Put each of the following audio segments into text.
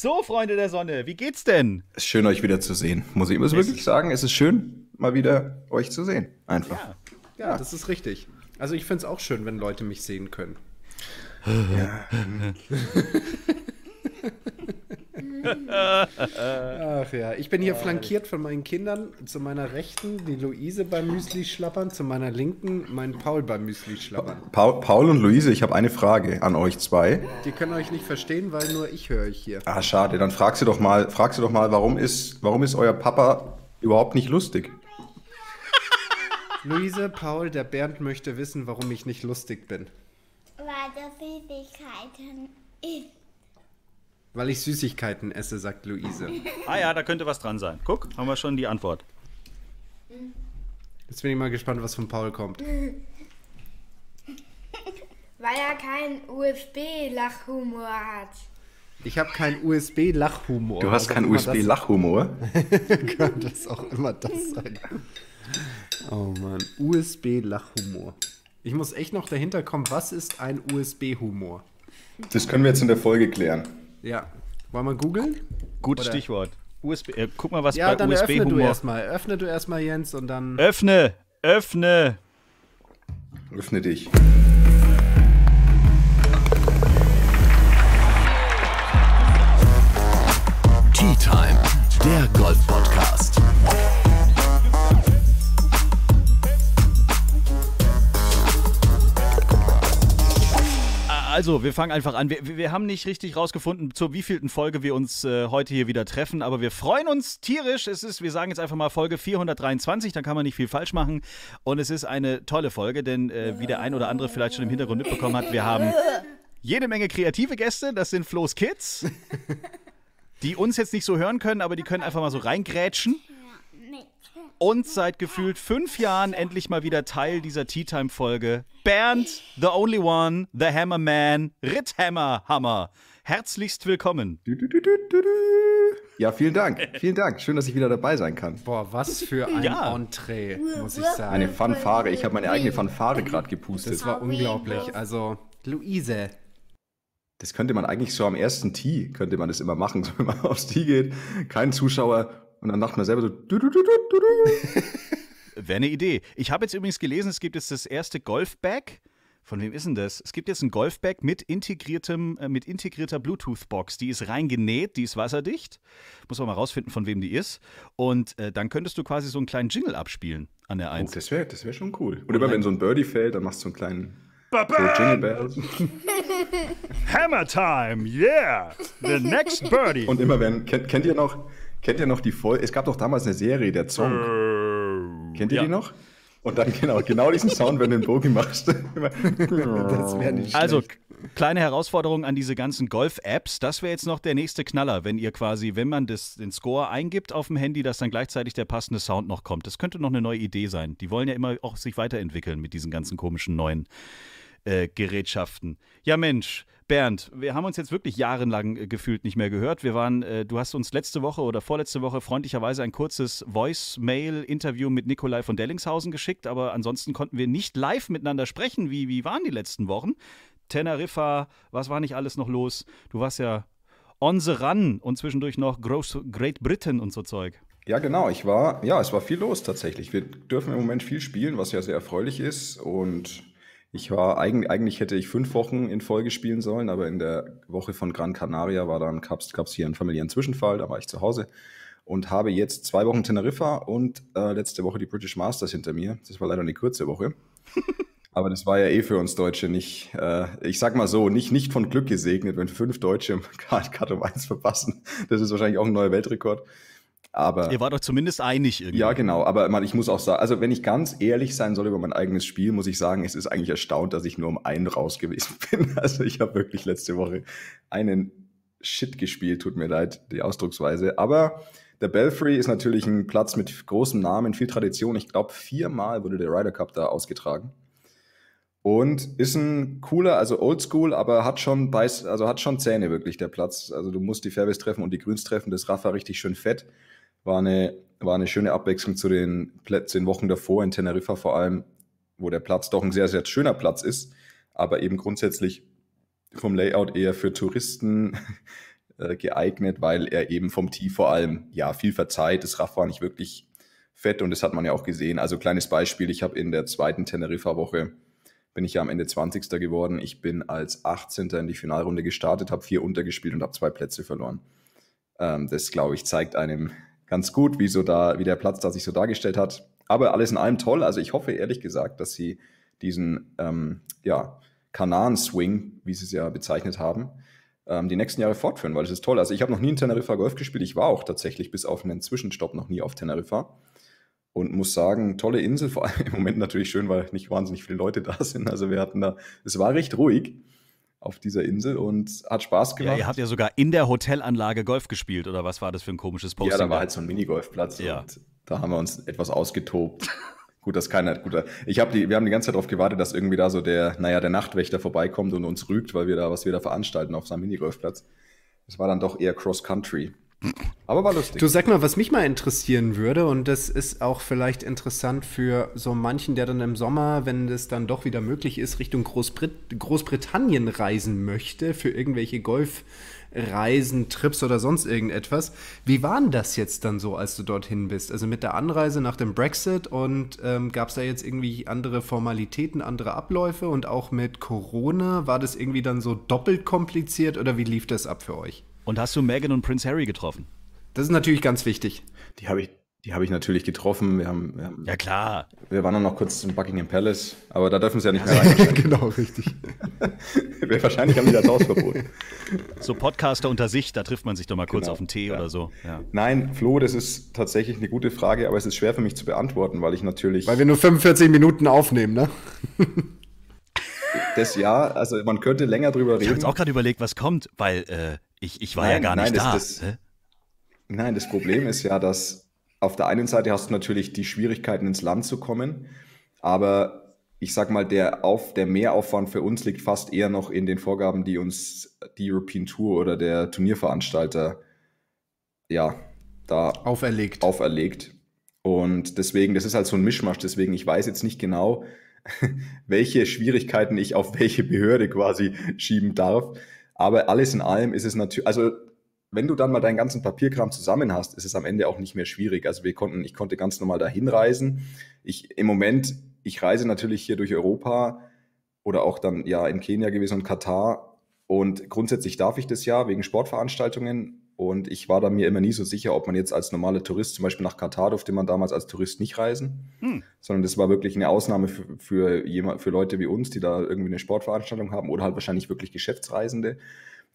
So, Freunde der Sonne, wie geht's denn? Es ist schön, euch wieder zu sehen. Muss ich muss wirklich sagen, es ist schön, mal wieder euch zu sehen. Einfach. Ja, ja, ja. das ist richtig. Also ich finde es auch schön, wenn Leute mich sehen können. ja. Ach ja, ich bin hier oh, flankiert von meinen Kindern. Zu meiner Rechten die Luise beim Müsli schlappern, zu meiner Linken mein Paul beim Müsli schlappern. Paul, Paul und Luise, ich habe eine Frage an euch zwei. Die können euch nicht verstehen, weil nur ich höre euch hier. Ah, schade. Dann frag sie doch mal, fragst du doch mal, warum ist, warum ist euer Papa überhaupt nicht lustig? Luise, Paul, der Bernd möchte wissen, warum ich nicht lustig bin. Weil das Süßigkeiten ist. Weil ich Süßigkeiten esse, sagt Luise. ah ja, da könnte was dran sein. Guck, haben wir schon die Antwort. Jetzt bin ich mal gespannt, was von Paul kommt. Weil er keinen USB-Lachhumor hat. Ich habe keinen USB-Lachhumor. Du hast also keinen USB-Lachhumor? Könnte das auch immer das sein. Oh Mann, USB-Lachhumor. Ich muss echt noch dahinter kommen, was ist ein USB-Humor? Das können wir jetzt in der Folge klären. Ja. Wollen wir googeln? Gutes Stichwort. USB, äh, guck mal, was ja, bei dann USB öffne Humor. du erstmal. Öffne du erstmal, Jens, und dann. Öffne! Öffne! Öffne dich. so, also, wir fangen einfach an. Wir, wir haben nicht richtig rausgefunden, zur wievielten Folge wir uns äh, heute hier wieder treffen, aber wir freuen uns tierisch. Es ist, wir sagen jetzt einfach mal Folge 423, dann kann man nicht viel falsch machen. Und es ist eine tolle Folge, denn äh, wie der ein oder andere vielleicht schon im Hintergrund mitbekommen hat, wir haben jede Menge kreative Gäste. Das sind Flo's Kids, die uns jetzt nicht so hören können, aber die können einfach mal so reingrätschen und seit gefühlt fünf Jahren endlich mal wieder Teil dieser Tea Time Folge. Bernd, the only one, the Hammer Man, Ritthammer Hammer. Herzlichst willkommen. Ja, vielen Dank. Vielen Dank. Schön, dass ich wieder dabei sein kann. Boah, was für ein ja. Entree, muss ich sagen. Eine Fanfare. Ich habe meine eigene Fanfare gerade gepustet. Das war unglaublich. Also, Luise, das könnte man eigentlich so am ersten Tee, könnte man das immer machen, so, wenn man aufs Tee geht. Kein Zuschauer, und dann macht man selber so. Wäre eine Idee. Ich habe jetzt übrigens gelesen, es gibt jetzt das erste Golfbag. Von wem ist denn das? Es gibt jetzt ein Golfbag mit integriertem, äh, mit integrierter Bluetooth-Box. Die ist reingenäht, die ist wasserdicht. Muss man mal rausfinden, von wem die ist. Und äh, dann könntest du quasi so einen kleinen Jingle abspielen an der 1. Oh, das wäre das wär schon cool. Oder immer, wenn so ein Birdie fällt, dann machst du einen kleinen so Hammer Time, yeah! The next birdie. Und immer wenn, kennt, kennt ihr noch, Kennt ihr noch die Folge? Es gab doch damals eine Serie, der Zong. Äh, Kennt ihr ja. die noch? Und dann genau, genau diesen Sound, wenn du einen Bogey machst. das wäre nicht also, kleine Herausforderung an diese ganzen Golf-Apps. Das wäre jetzt noch der nächste Knaller, wenn ihr quasi, wenn man das, den Score eingibt auf dem Handy, dass dann gleichzeitig der passende Sound noch kommt. Das könnte noch eine neue Idee sein. Die wollen ja immer auch sich weiterentwickeln mit diesen ganzen komischen neuen äh, Gerätschaften. Ja, Mensch, Bernd, wir haben uns jetzt wirklich jahrelang äh, gefühlt nicht mehr gehört. Wir waren, äh, du hast uns letzte Woche oder vorletzte Woche freundlicherweise ein kurzes Voice-Mail-Interview mit Nikolai von Dellingshausen geschickt, aber ansonsten konnten wir nicht live miteinander sprechen. Wie, wie waren die letzten Wochen? Teneriffa, was war nicht alles noch los? Du warst ja on the run und zwischendurch noch Great Britain und so Zeug. Ja, genau. Ich war, ja, es war viel los tatsächlich. Wir dürfen im Moment viel spielen, was ja sehr erfreulich ist. Und ich war eigentlich, eigentlich hätte ich fünf Wochen in Folge spielen sollen, aber in der Woche von Gran Canaria war dann gab es hier einen familiären Zwischenfall, da war ich zu Hause und habe jetzt zwei Wochen Teneriffa und äh, letzte Woche die British Masters hinter mir. Das war leider eine kurze Woche. aber das war ja eh für uns Deutsche nicht, äh, ich sag mal so, nicht, nicht von Glück gesegnet, wenn fünf Deutsche im Kart um eins verpassen. Das ist wahrscheinlich auch ein neuer Weltrekord. Aber, Ihr war doch zumindest einig irgendwie. Ja, genau. Aber man, ich muss auch sagen, also wenn ich ganz ehrlich sein soll über mein eigenes Spiel, muss ich sagen, es ist eigentlich erstaunt, dass ich nur um einen raus gewesen bin. Also ich habe wirklich letzte Woche einen Shit gespielt, tut mir leid, die Ausdrucksweise. Aber der Belfry ist natürlich ein Platz mit großem Namen, viel Tradition. Ich glaube, viermal wurde der Ryder Cup da ausgetragen. Und ist ein cooler, also oldschool, aber hat schon Beiß, also hat schon Zähne wirklich der Platz. Also du musst die Fairways treffen und die Grüns treffen, das Raffa richtig schön fett. War eine, war eine schöne Abwechslung zu den, zu Wochen davor in Teneriffa vor allem, wo der Platz doch ein sehr, sehr schöner Platz ist, aber eben grundsätzlich vom Layout eher für Touristen äh, geeignet, weil er eben vom Tee vor allem ja viel verzeiht. Das Raff war nicht wirklich fett und das hat man ja auch gesehen. Also kleines Beispiel, ich habe in der zweiten Teneriffa-Woche bin ich ja am Ende 20. geworden. Ich bin als 18. in die Finalrunde gestartet, habe vier untergespielt und habe zwei Plätze verloren. Ähm, das, glaube ich, zeigt einem, ganz gut, wie, so da, wie der Platz da sich so dargestellt hat. Aber alles in allem toll. Also ich hoffe ehrlich gesagt, dass sie diesen ähm, ja, Kanan-Swing, wie sie es ja bezeichnet haben, ähm, die nächsten Jahre fortführen, weil es ist toll. Also ich habe noch nie in Teneriffa Golf gespielt. Ich war auch tatsächlich bis auf einen Zwischenstopp noch nie auf Teneriffa und muss sagen, tolle Insel, vor allem im Moment natürlich schön, weil nicht wahnsinnig viele Leute da sind. Also wir hatten da, es war recht ruhig auf dieser Insel und hat Spaß gemacht. Ja, ihr habt ja sogar in der Hotelanlage Golf gespielt, oder was war das für ein komisches Posting? Ja, da war halt so ein Minigolfplatz ja. und da haben wir uns etwas ausgetobt. gut, dass keiner, gut, ich habe die, wir haben die ganze Zeit darauf gewartet, dass irgendwie da so der, naja, der Nachtwächter vorbeikommt und uns rügt, weil wir da, was wir da veranstalten auf seinem Minigolfplatz. Es war dann doch eher Cross-Country. Aber war lustig. Du sag mal, was mich mal interessieren würde, und das ist auch vielleicht interessant für so manchen, der dann im Sommer, wenn es dann doch wieder möglich ist, Richtung Großbrit Großbritannien reisen möchte für irgendwelche Golfreisen, Trips oder sonst irgendetwas. Wie war denn das jetzt dann so, als du dorthin bist? Also mit der Anreise nach dem Brexit und ähm, gab es da jetzt irgendwie andere Formalitäten, andere Abläufe und auch mit Corona? War das irgendwie dann so doppelt kompliziert oder wie lief das ab für euch? Und hast du Megan und Prince Harry getroffen? Das ist natürlich ganz wichtig. Die habe ich, die habe ich natürlich getroffen. Wir haben, wir haben, ja, klar. Wir waren dann noch kurz im Buckingham Palace, aber da dürfen sie ja nicht mehr rein. genau, richtig. wir wahrscheinlich haben die das Hausverbot. So Podcaster unter sich, da trifft man sich doch mal kurz genau, auf einen Tee ja. oder so. Ja. Nein, Flo, das ist tatsächlich eine gute Frage, aber es ist schwer für mich zu beantworten, weil ich natürlich. Weil wir nur 45 Minuten aufnehmen, ne? das Jahr, also man könnte länger drüber reden. Ich habe jetzt auch gerade überlegt, was kommt, weil äh, ich, ich war nein, ja gar nein, nicht das, da. Das, nein, das Problem ist ja, dass auf der einen Seite hast du natürlich die Schwierigkeiten, ins Land zu kommen, aber ich sag mal, der, Auf, der Mehraufwand für uns liegt fast eher noch in den Vorgaben, die uns die European Tour oder der Turnierveranstalter ja, da auferlegt. auferlegt. Und deswegen, das ist halt so ein Mischmasch, deswegen, ich weiß jetzt nicht genau, welche Schwierigkeiten ich auf welche Behörde quasi schieben darf. Aber alles in allem ist es natürlich, also wenn du dann mal deinen ganzen Papierkram zusammen hast, ist es am Ende auch nicht mehr schwierig. Also wir konnten, ich konnte ganz normal dahin reisen. Ich im Moment, ich reise natürlich hier durch Europa oder auch dann ja in Kenia gewesen und Katar. Und grundsätzlich darf ich das ja wegen Sportveranstaltungen und ich war da mir immer nie so sicher, ob man jetzt als normaler Tourist, zum Beispiel nach Katar, durfte man damals als Tourist nicht reisen, hm. sondern das war wirklich eine Ausnahme für, für, für Leute wie uns, die da irgendwie eine Sportveranstaltung haben oder halt wahrscheinlich wirklich Geschäftsreisende.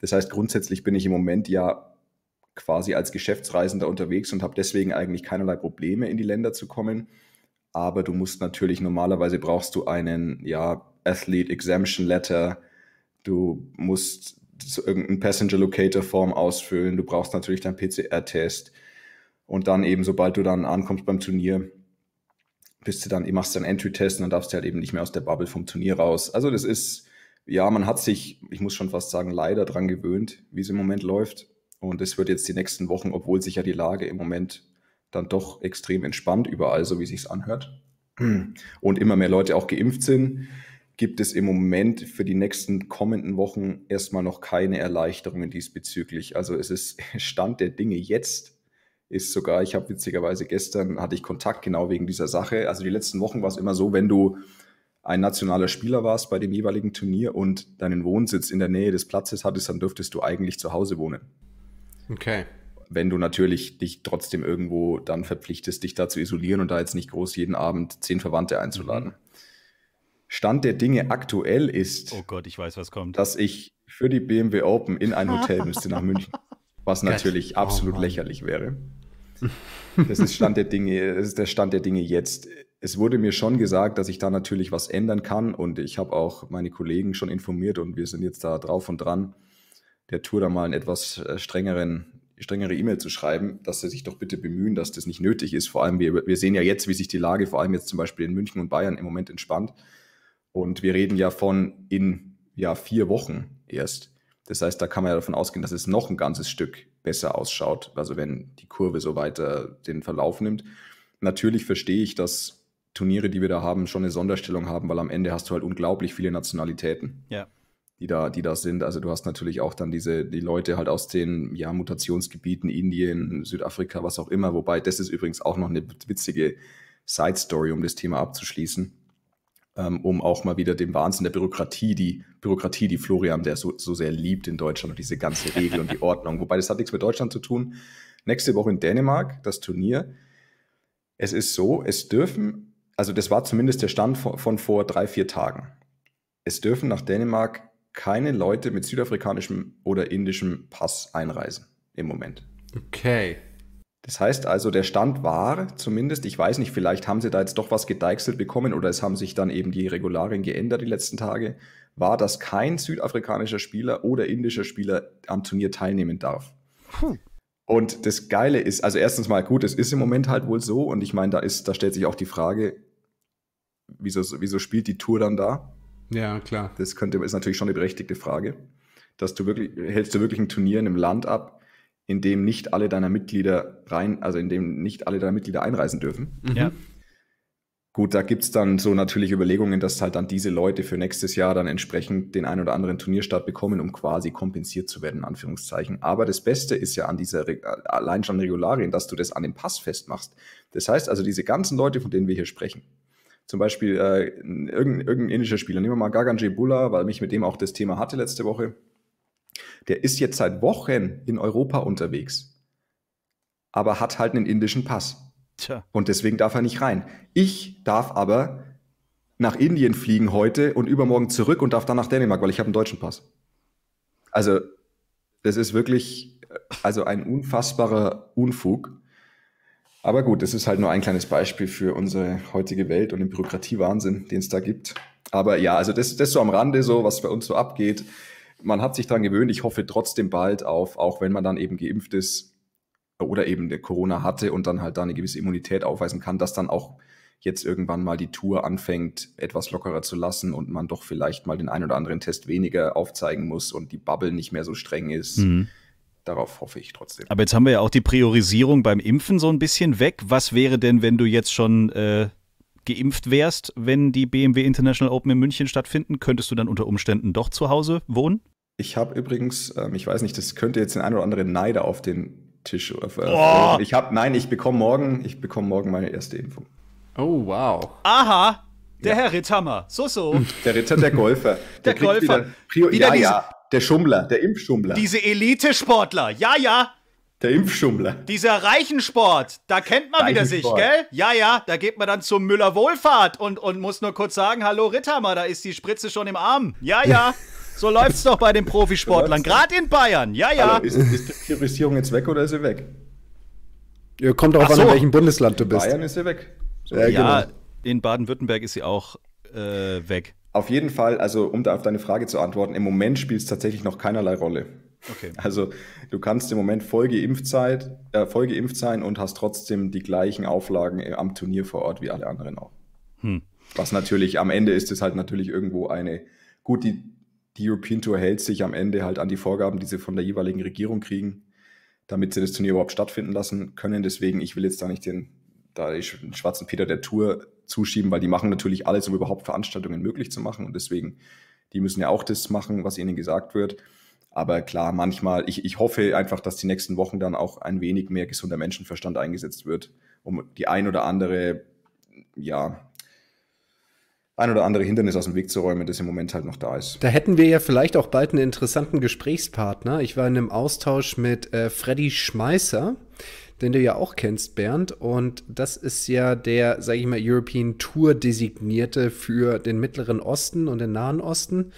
Das heißt, grundsätzlich bin ich im Moment ja quasi als Geschäftsreisender unterwegs und habe deswegen eigentlich keinerlei Probleme, in die Länder zu kommen. Aber du musst natürlich, normalerweise brauchst du einen ja, Athlete Exemption Letter, du musst so irgendeinen Passenger Locator Form ausfüllen. Du brauchst natürlich deinen PCR-Test. Und dann eben, sobald du dann ankommst beim Turnier, bist du dann, machst dann Entry-Test und dann darfst du halt eben nicht mehr aus der Bubble vom Turnier raus. Also das ist, ja, man hat sich, ich muss schon fast sagen, leider dran gewöhnt, wie es im Moment läuft. Und es wird jetzt die nächsten Wochen, obwohl sich ja die Lage im Moment dann doch extrem entspannt überall, so wie sich's anhört. Und immer mehr Leute auch geimpft sind, gibt es im Moment für die nächsten kommenden Wochen erstmal noch keine Erleichterungen diesbezüglich. Also es ist Stand der Dinge jetzt ist sogar, ich habe witzigerweise gestern, hatte ich Kontakt genau wegen dieser Sache. Also die letzten Wochen war es immer so, wenn du ein nationaler Spieler warst bei dem jeweiligen Turnier und deinen Wohnsitz in der Nähe des Platzes hattest, dann dürftest du eigentlich zu Hause wohnen. Okay. Wenn du natürlich dich trotzdem irgendwo dann verpflichtest, dich da zu isolieren und da jetzt nicht groß jeden Abend zehn Verwandte einzuladen. Mhm. Stand der Dinge aktuell ist, oh Gott, ich weiß, was kommt, dass ich für die BMW Open in ein Hotel müsste nach München, was natürlich oh, absolut Mann. lächerlich wäre. Das ist Stand der Dinge, das ist der Stand der Dinge jetzt. Es wurde mir schon gesagt, dass ich da natürlich was ändern kann und ich habe auch meine Kollegen schon informiert und wir sind jetzt da drauf und dran, der Tour da mal einen etwas äh, strengeren strengere E-Mail zu schreiben, dass sie sich doch bitte bemühen, dass das nicht nötig ist. Vor allem, wir, wir sehen ja jetzt, wie sich die Lage vor allem jetzt zum Beispiel in München und Bayern im Moment entspannt. Und wir reden ja von in ja, vier Wochen erst. Das heißt, da kann man ja davon ausgehen, dass es noch ein ganzes Stück besser ausschaut, also wenn die Kurve so weiter den Verlauf nimmt. Natürlich verstehe ich, dass Turniere, die wir da haben, schon eine Sonderstellung haben, weil am Ende hast du halt unglaublich viele Nationalitäten, ja. die, da, die da sind. Also du hast natürlich auch dann diese, die Leute halt aus den ja, Mutationsgebieten, Indien, Südafrika, was auch immer. Wobei, das ist übrigens auch noch eine witzige Side-Story, um das Thema abzuschließen ähm, um auch mal wieder dem Wahnsinn der Bürokratie, die Bürokratie, die Florian der so, so sehr liebt in Deutschland und diese ganze Regel und die Ordnung. Wobei das hat nichts mit Deutschland zu tun. Nächste Woche in Dänemark, das Turnier. Es ist so, es dürfen, also das war zumindest der Stand von, von vor drei, vier Tagen. Es dürfen nach Dänemark keine Leute mit südafrikanischem oder indischem Pass einreisen im Moment. Okay. Das heißt also, der Stand war zumindest, ich weiß nicht, vielleicht haben sie da jetzt doch was gedeichselt bekommen oder es haben sich dann eben die Regularien geändert die letzten Tage, war, dass kein südafrikanischer Spieler oder indischer Spieler am Turnier teilnehmen darf. Puh. Und das Geile ist, also erstens mal gut, es ist im Moment halt wohl so und ich meine, da ist, da stellt sich auch die Frage, wieso, wieso spielt die Tour dann da? Ja, klar. Das könnte, ist natürlich schon eine berechtigte Frage. Dass du wirklich, hältst du wirklich ein Turnier in einem Land ab, in dem nicht alle deiner Mitglieder rein, also in dem nicht alle deiner Mitglieder einreisen dürfen. Mhm. Ja. Gut, da gibt es dann so natürlich Überlegungen, dass halt dann diese Leute für nächstes Jahr dann entsprechend den ein oder anderen Turnierstart bekommen, um quasi kompensiert zu werden, in Anführungszeichen. Aber das Beste ist ja an dieser, allein schon Regularien, dass du das an dem Pass festmachst. Das heißt also, diese ganzen Leute, von denen wir hier sprechen, zum Beispiel äh, irgendein, irgendein indischer Spieler, nehmen wir mal Gaganjay Bulla, weil mich mit dem auch das Thema hatte letzte Woche, der ist jetzt seit Wochen in Europa unterwegs, aber hat halt einen indischen Pass. Tja. Und deswegen darf er nicht rein. Ich darf aber nach Indien fliegen heute und übermorgen zurück und darf dann nach Dänemark, weil ich habe einen deutschen Pass. Also, das ist wirklich also ein unfassbarer Unfug. Aber gut, das ist halt nur ein kleines Beispiel für unsere heutige Welt und den Bürokratiewahnsinn, den es da gibt. Aber ja, also das, das so am Rande, so was bei uns so abgeht man hat sich daran gewöhnt. Ich hoffe trotzdem bald auf, auch wenn man dann eben geimpft ist oder eben der Corona hatte und dann halt da eine gewisse Immunität aufweisen kann, dass dann auch jetzt irgendwann mal die Tour anfängt, etwas lockerer zu lassen und man doch vielleicht mal den einen oder anderen Test weniger aufzeigen muss und die Bubble nicht mehr so streng ist. Mhm. Darauf hoffe ich trotzdem. Aber jetzt haben wir ja auch die Priorisierung beim Impfen so ein bisschen weg. Was wäre denn, wenn du jetzt schon äh, geimpft wärst, wenn die BMW International Open in München stattfinden? Könntest du dann unter Umständen doch zu Hause wohnen? Ich habe übrigens, ähm, ich weiß nicht, das könnte jetzt den ein oder anderen Neider auf den Tisch. Auf, äh, oh. Ich habe, nein, ich bekomme morgen, ich bekomme morgen meine erste Info. Oh wow. Aha. Der ja. Herr Ritthammer. So, so. Der Ritter, der Golfer. Der, der Golfer. Wieder, Prio, wieder ja, diese, ja. Der Schummler, der Impfschummler. Diese Elite-Sportler. Ja, ja. Der Impfschummler. Dieser Reichensport, da kennt man wieder sich, gell? Ja, ja, da geht man dann zum Müller Wohlfahrt und, und muss nur kurz sagen, hallo Ritthammer, da ist die Spritze schon im Arm. Ja, ja. So läuft's doch bei den Profisportlern, gerade in Bayern. Ja, ja. Also, ist, ist, die Priorisierung jetzt weg oder ist sie weg? Ja, kommt auch Ach an, in welchem Bundesland du bist. Bayern ist sie weg. So, ja, ja genau. in Baden-Württemberg ist sie auch äh, weg. Auf jeden Fall, also um da auf deine Frage zu antworten, im Moment spielt es tatsächlich noch keinerlei Rolle. Okay. Also du kannst im Moment vollgeimpft sein, äh, vollgeimpft sein und hast trotzdem die gleichen Auflagen äh, am Turnier vor Ort wie alle anderen auch. Hm. Was natürlich am Ende ist ist halt natürlich irgendwo eine, gut, die die European Tour hält sich am Ende halt an die Vorgaben, die sie von der jeweiligen Regierung kriegen, damit sie das Turnier überhaupt stattfinden lassen können. Deswegen, ich will jetzt da nicht den, da den schwarzen Peter der Tour zuschieben, weil die machen natürlich alles, um überhaupt Veranstaltungen möglich zu machen. Und deswegen, die müssen ja auch das machen, was ihnen gesagt wird. Aber klar, manchmal, ich, ich hoffe einfach, dass die nächsten Wochen dann auch ein wenig mehr gesunder Menschenverstand eingesetzt wird, um die ein oder andere, ja, ein oder andere Hindernis aus dem Weg zu räumen, das im Moment halt noch da ist. Da hätten wir ja vielleicht auch bald einen interessanten Gesprächspartner. Ich war in einem Austausch mit äh, Freddy Schmeißer, den du ja auch kennst, Bernd. Und das ist ja der, sage ich mal, European Tour Designierte für den Mittleren Osten und den Nahen Osten.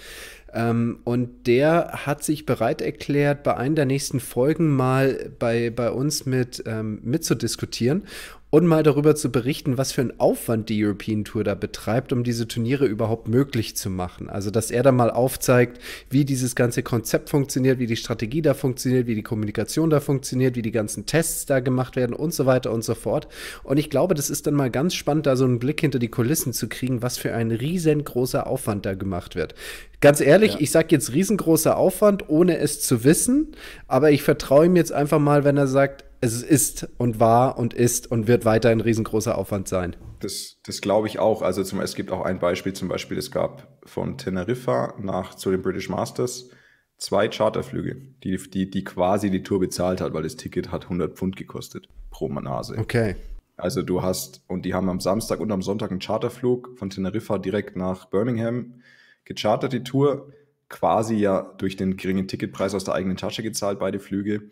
Ähm, und der hat sich bereit erklärt, bei einem der nächsten Folgen mal bei, bei uns mit ähm, mitzudiskutieren und mal darüber zu berichten, was für einen Aufwand die European Tour da betreibt, um diese Turniere überhaupt möglich zu machen. Also, dass er da mal aufzeigt, wie dieses ganze Konzept funktioniert, wie die Strategie da funktioniert, wie die Kommunikation da funktioniert, wie die ganzen Tests da gemacht werden und so weiter und so fort. Und ich glaube, das ist dann mal ganz spannend, da so einen Blick hinter die Kulissen zu kriegen, was für ein riesengroßer Aufwand da gemacht wird. Ganz ehrlich, ja. ich sage jetzt riesengroßer Aufwand, ohne es zu wissen, aber ich vertraue ihm jetzt einfach mal, wenn er sagt, es ist und war und ist und wird weiter ein riesengroßer Aufwand sein. Das, das glaube ich auch. Also zum, es gibt auch ein Beispiel, zum Beispiel, es gab von Teneriffa nach zu den British Masters zwei Charterflüge, die, die, die quasi die Tour bezahlt hat, weil das Ticket hat 100 Pfund gekostet pro Nase. Okay. Also du hast, und die haben am Samstag und am Sonntag einen Charterflug von Teneriffa direkt nach Birmingham gechartert, die Tour. Quasi ja durch den geringen Ticketpreis aus der eigenen Tasche gezahlt, beide Flüge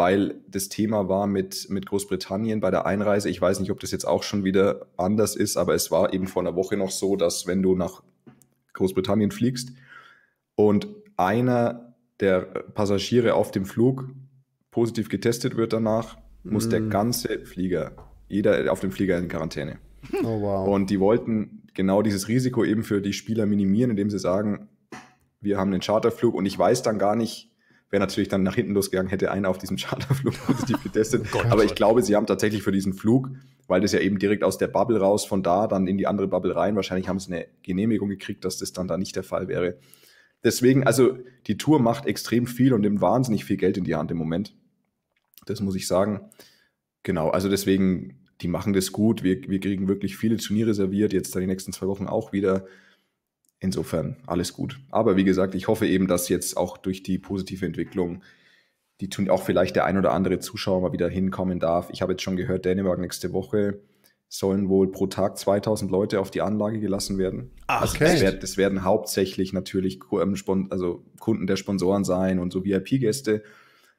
weil das Thema war mit, mit Großbritannien bei der Einreise. Ich weiß nicht, ob das jetzt auch schon wieder anders ist, aber es war eben vor einer Woche noch so, dass wenn du nach Großbritannien fliegst und einer der Passagiere auf dem Flug positiv getestet wird danach, mm. muss der mm. ganze Flieger, jeder auf dem Flieger in Quarantäne. Oh, wow. Und die wollten genau dieses Risiko eben für die Spieler minimieren, indem sie sagen, wir haben einen Charterflug und ich weiß dann gar nicht, wäre natürlich dann nach hinten losgegangen, hätte einer auf diesem Charterflug positiv getestet. Gott, Aber ich glaube, sie haben tatsächlich für diesen Flug, weil das ja eben direkt aus der Bubble raus, von da dann in die andere Bubble rein, wahrscheinlich haben sie eine Genehmigung gekriegt, dass das dann da nicht der Fall wäre. Deswegen, also die Tour macht extrem viel und nimmt wahnsinnig viel Geld in die Hand im Moment. Das muss ich sagen. Genau, also deswegen, die machen das gut. Wir, wir kriegen wirklich viele Turniere serviert, jetzt da die nächsten zwei Wochen auch wieder insofern alles gut. Aber wie gesagt, ich hoffe eben, dass jetzt auch durch die positive Entwicklung die tun auch vielleicht der ein oder andere Zuschauer mal wieder hinkommen darf. Ich habe jetzt schon gehört, Dänemark nächste Woche sollen wohl pro Tag 2000 Leute auf die Anlage gelassen werden. Ach, okay. Also das, werden, das werden hauptsächlich natürlich ähm, also Kunden der Sponsoren sein und so VIP-Gäste.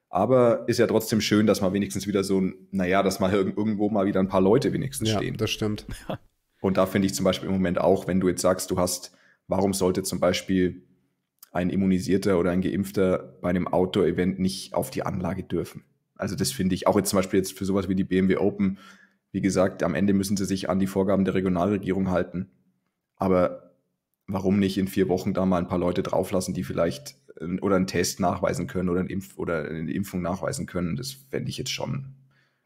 Aber ist ja trotzdem schön, dass man wenigstens wieder so ein, naja, dass mal irgendwo mal wieder ein paar Leute wenigstens ja, stehen. Das stimmt. Und da finde ich zum Beispiel im Moment auch, wenn du jetzt sagst, du hast warum sollte zum Beispiel ein Immunisierter oder ein Geimpfter bei einem Outdoor-Event nicht auf die Anlage dürfen? Also das finde ich auch jetzt zum Beispiel jetzt für sowas wie die BMW Open, wie gesagt, am Ende müssen sie sich an die Vorgaben der Regionalregierung halten. Aber warum nicht in vier Wochen da mal ein paar Leute drauflassen, die vielleicht äh, oder einen Test nachweisen können oder, einen Impf oder eine Impfung nachweisen können? Das fände ich jetzt schon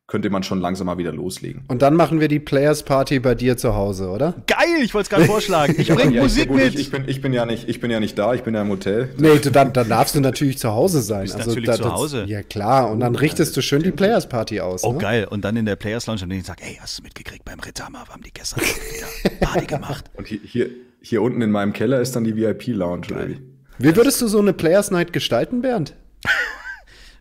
könnte man schon langsam mal wieder loslegen. Und dann machen wir die Players Party bei dir zu Hause, oder? Geil, ich wollte es gerade vorschlagen. Ich bringe ja, Musik gut, mit. Ich, ich, bin, ich, bin ja nicht, ich bin ja nicht da, ich bin ja im Hotel. Nee, du, dann, dann darfst du natürlich zu Hause sein. Du Bist also, natürlich da, zu Hause. Das, ja, klar. Und dann oh, richtest du schön die Players Party aus. Oh, ne? geil. Und dann in der Players Lounge und ich sage, ey, hast du mitgekriegt, beim Retama haben die gestern wieder Party gemacht. Und hier, hier, hier unten in meinem Keller ist dann die VIP Lounge. Geil. Wie würdest du so eine Players Night gestalten, Bernd?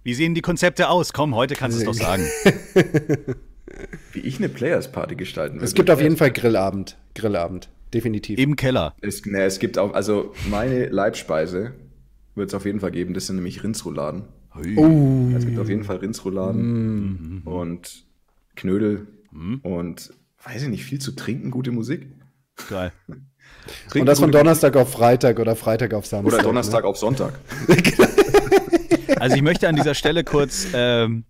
Wie sehen die Konzepte aus? Komm, heute kannst du es doch sagen. Wie ich eine Players Party gestalten würde. Es gibt auf jeden Fall Grillabend. Grillabend. Definitiv. Im Keller. Es, ne, es gibt auch, also meine Leibspeise wird es auf jeden Fall geben. Das sind nämlich Rindsrouladen. Oh. Es gibt auf jeden Fall Rindsrouladen mhm. und Knödel mhm. und weiß ich nicht, viel zu trinken, gute Musik. Geil. Trinken und das von Donnerstag Musik. auf Freitag oder Freitag auf Samstag. Oder Donnerstag ne? auf Sonntag. Also ich möchte an dieser Stelle kurz ähm,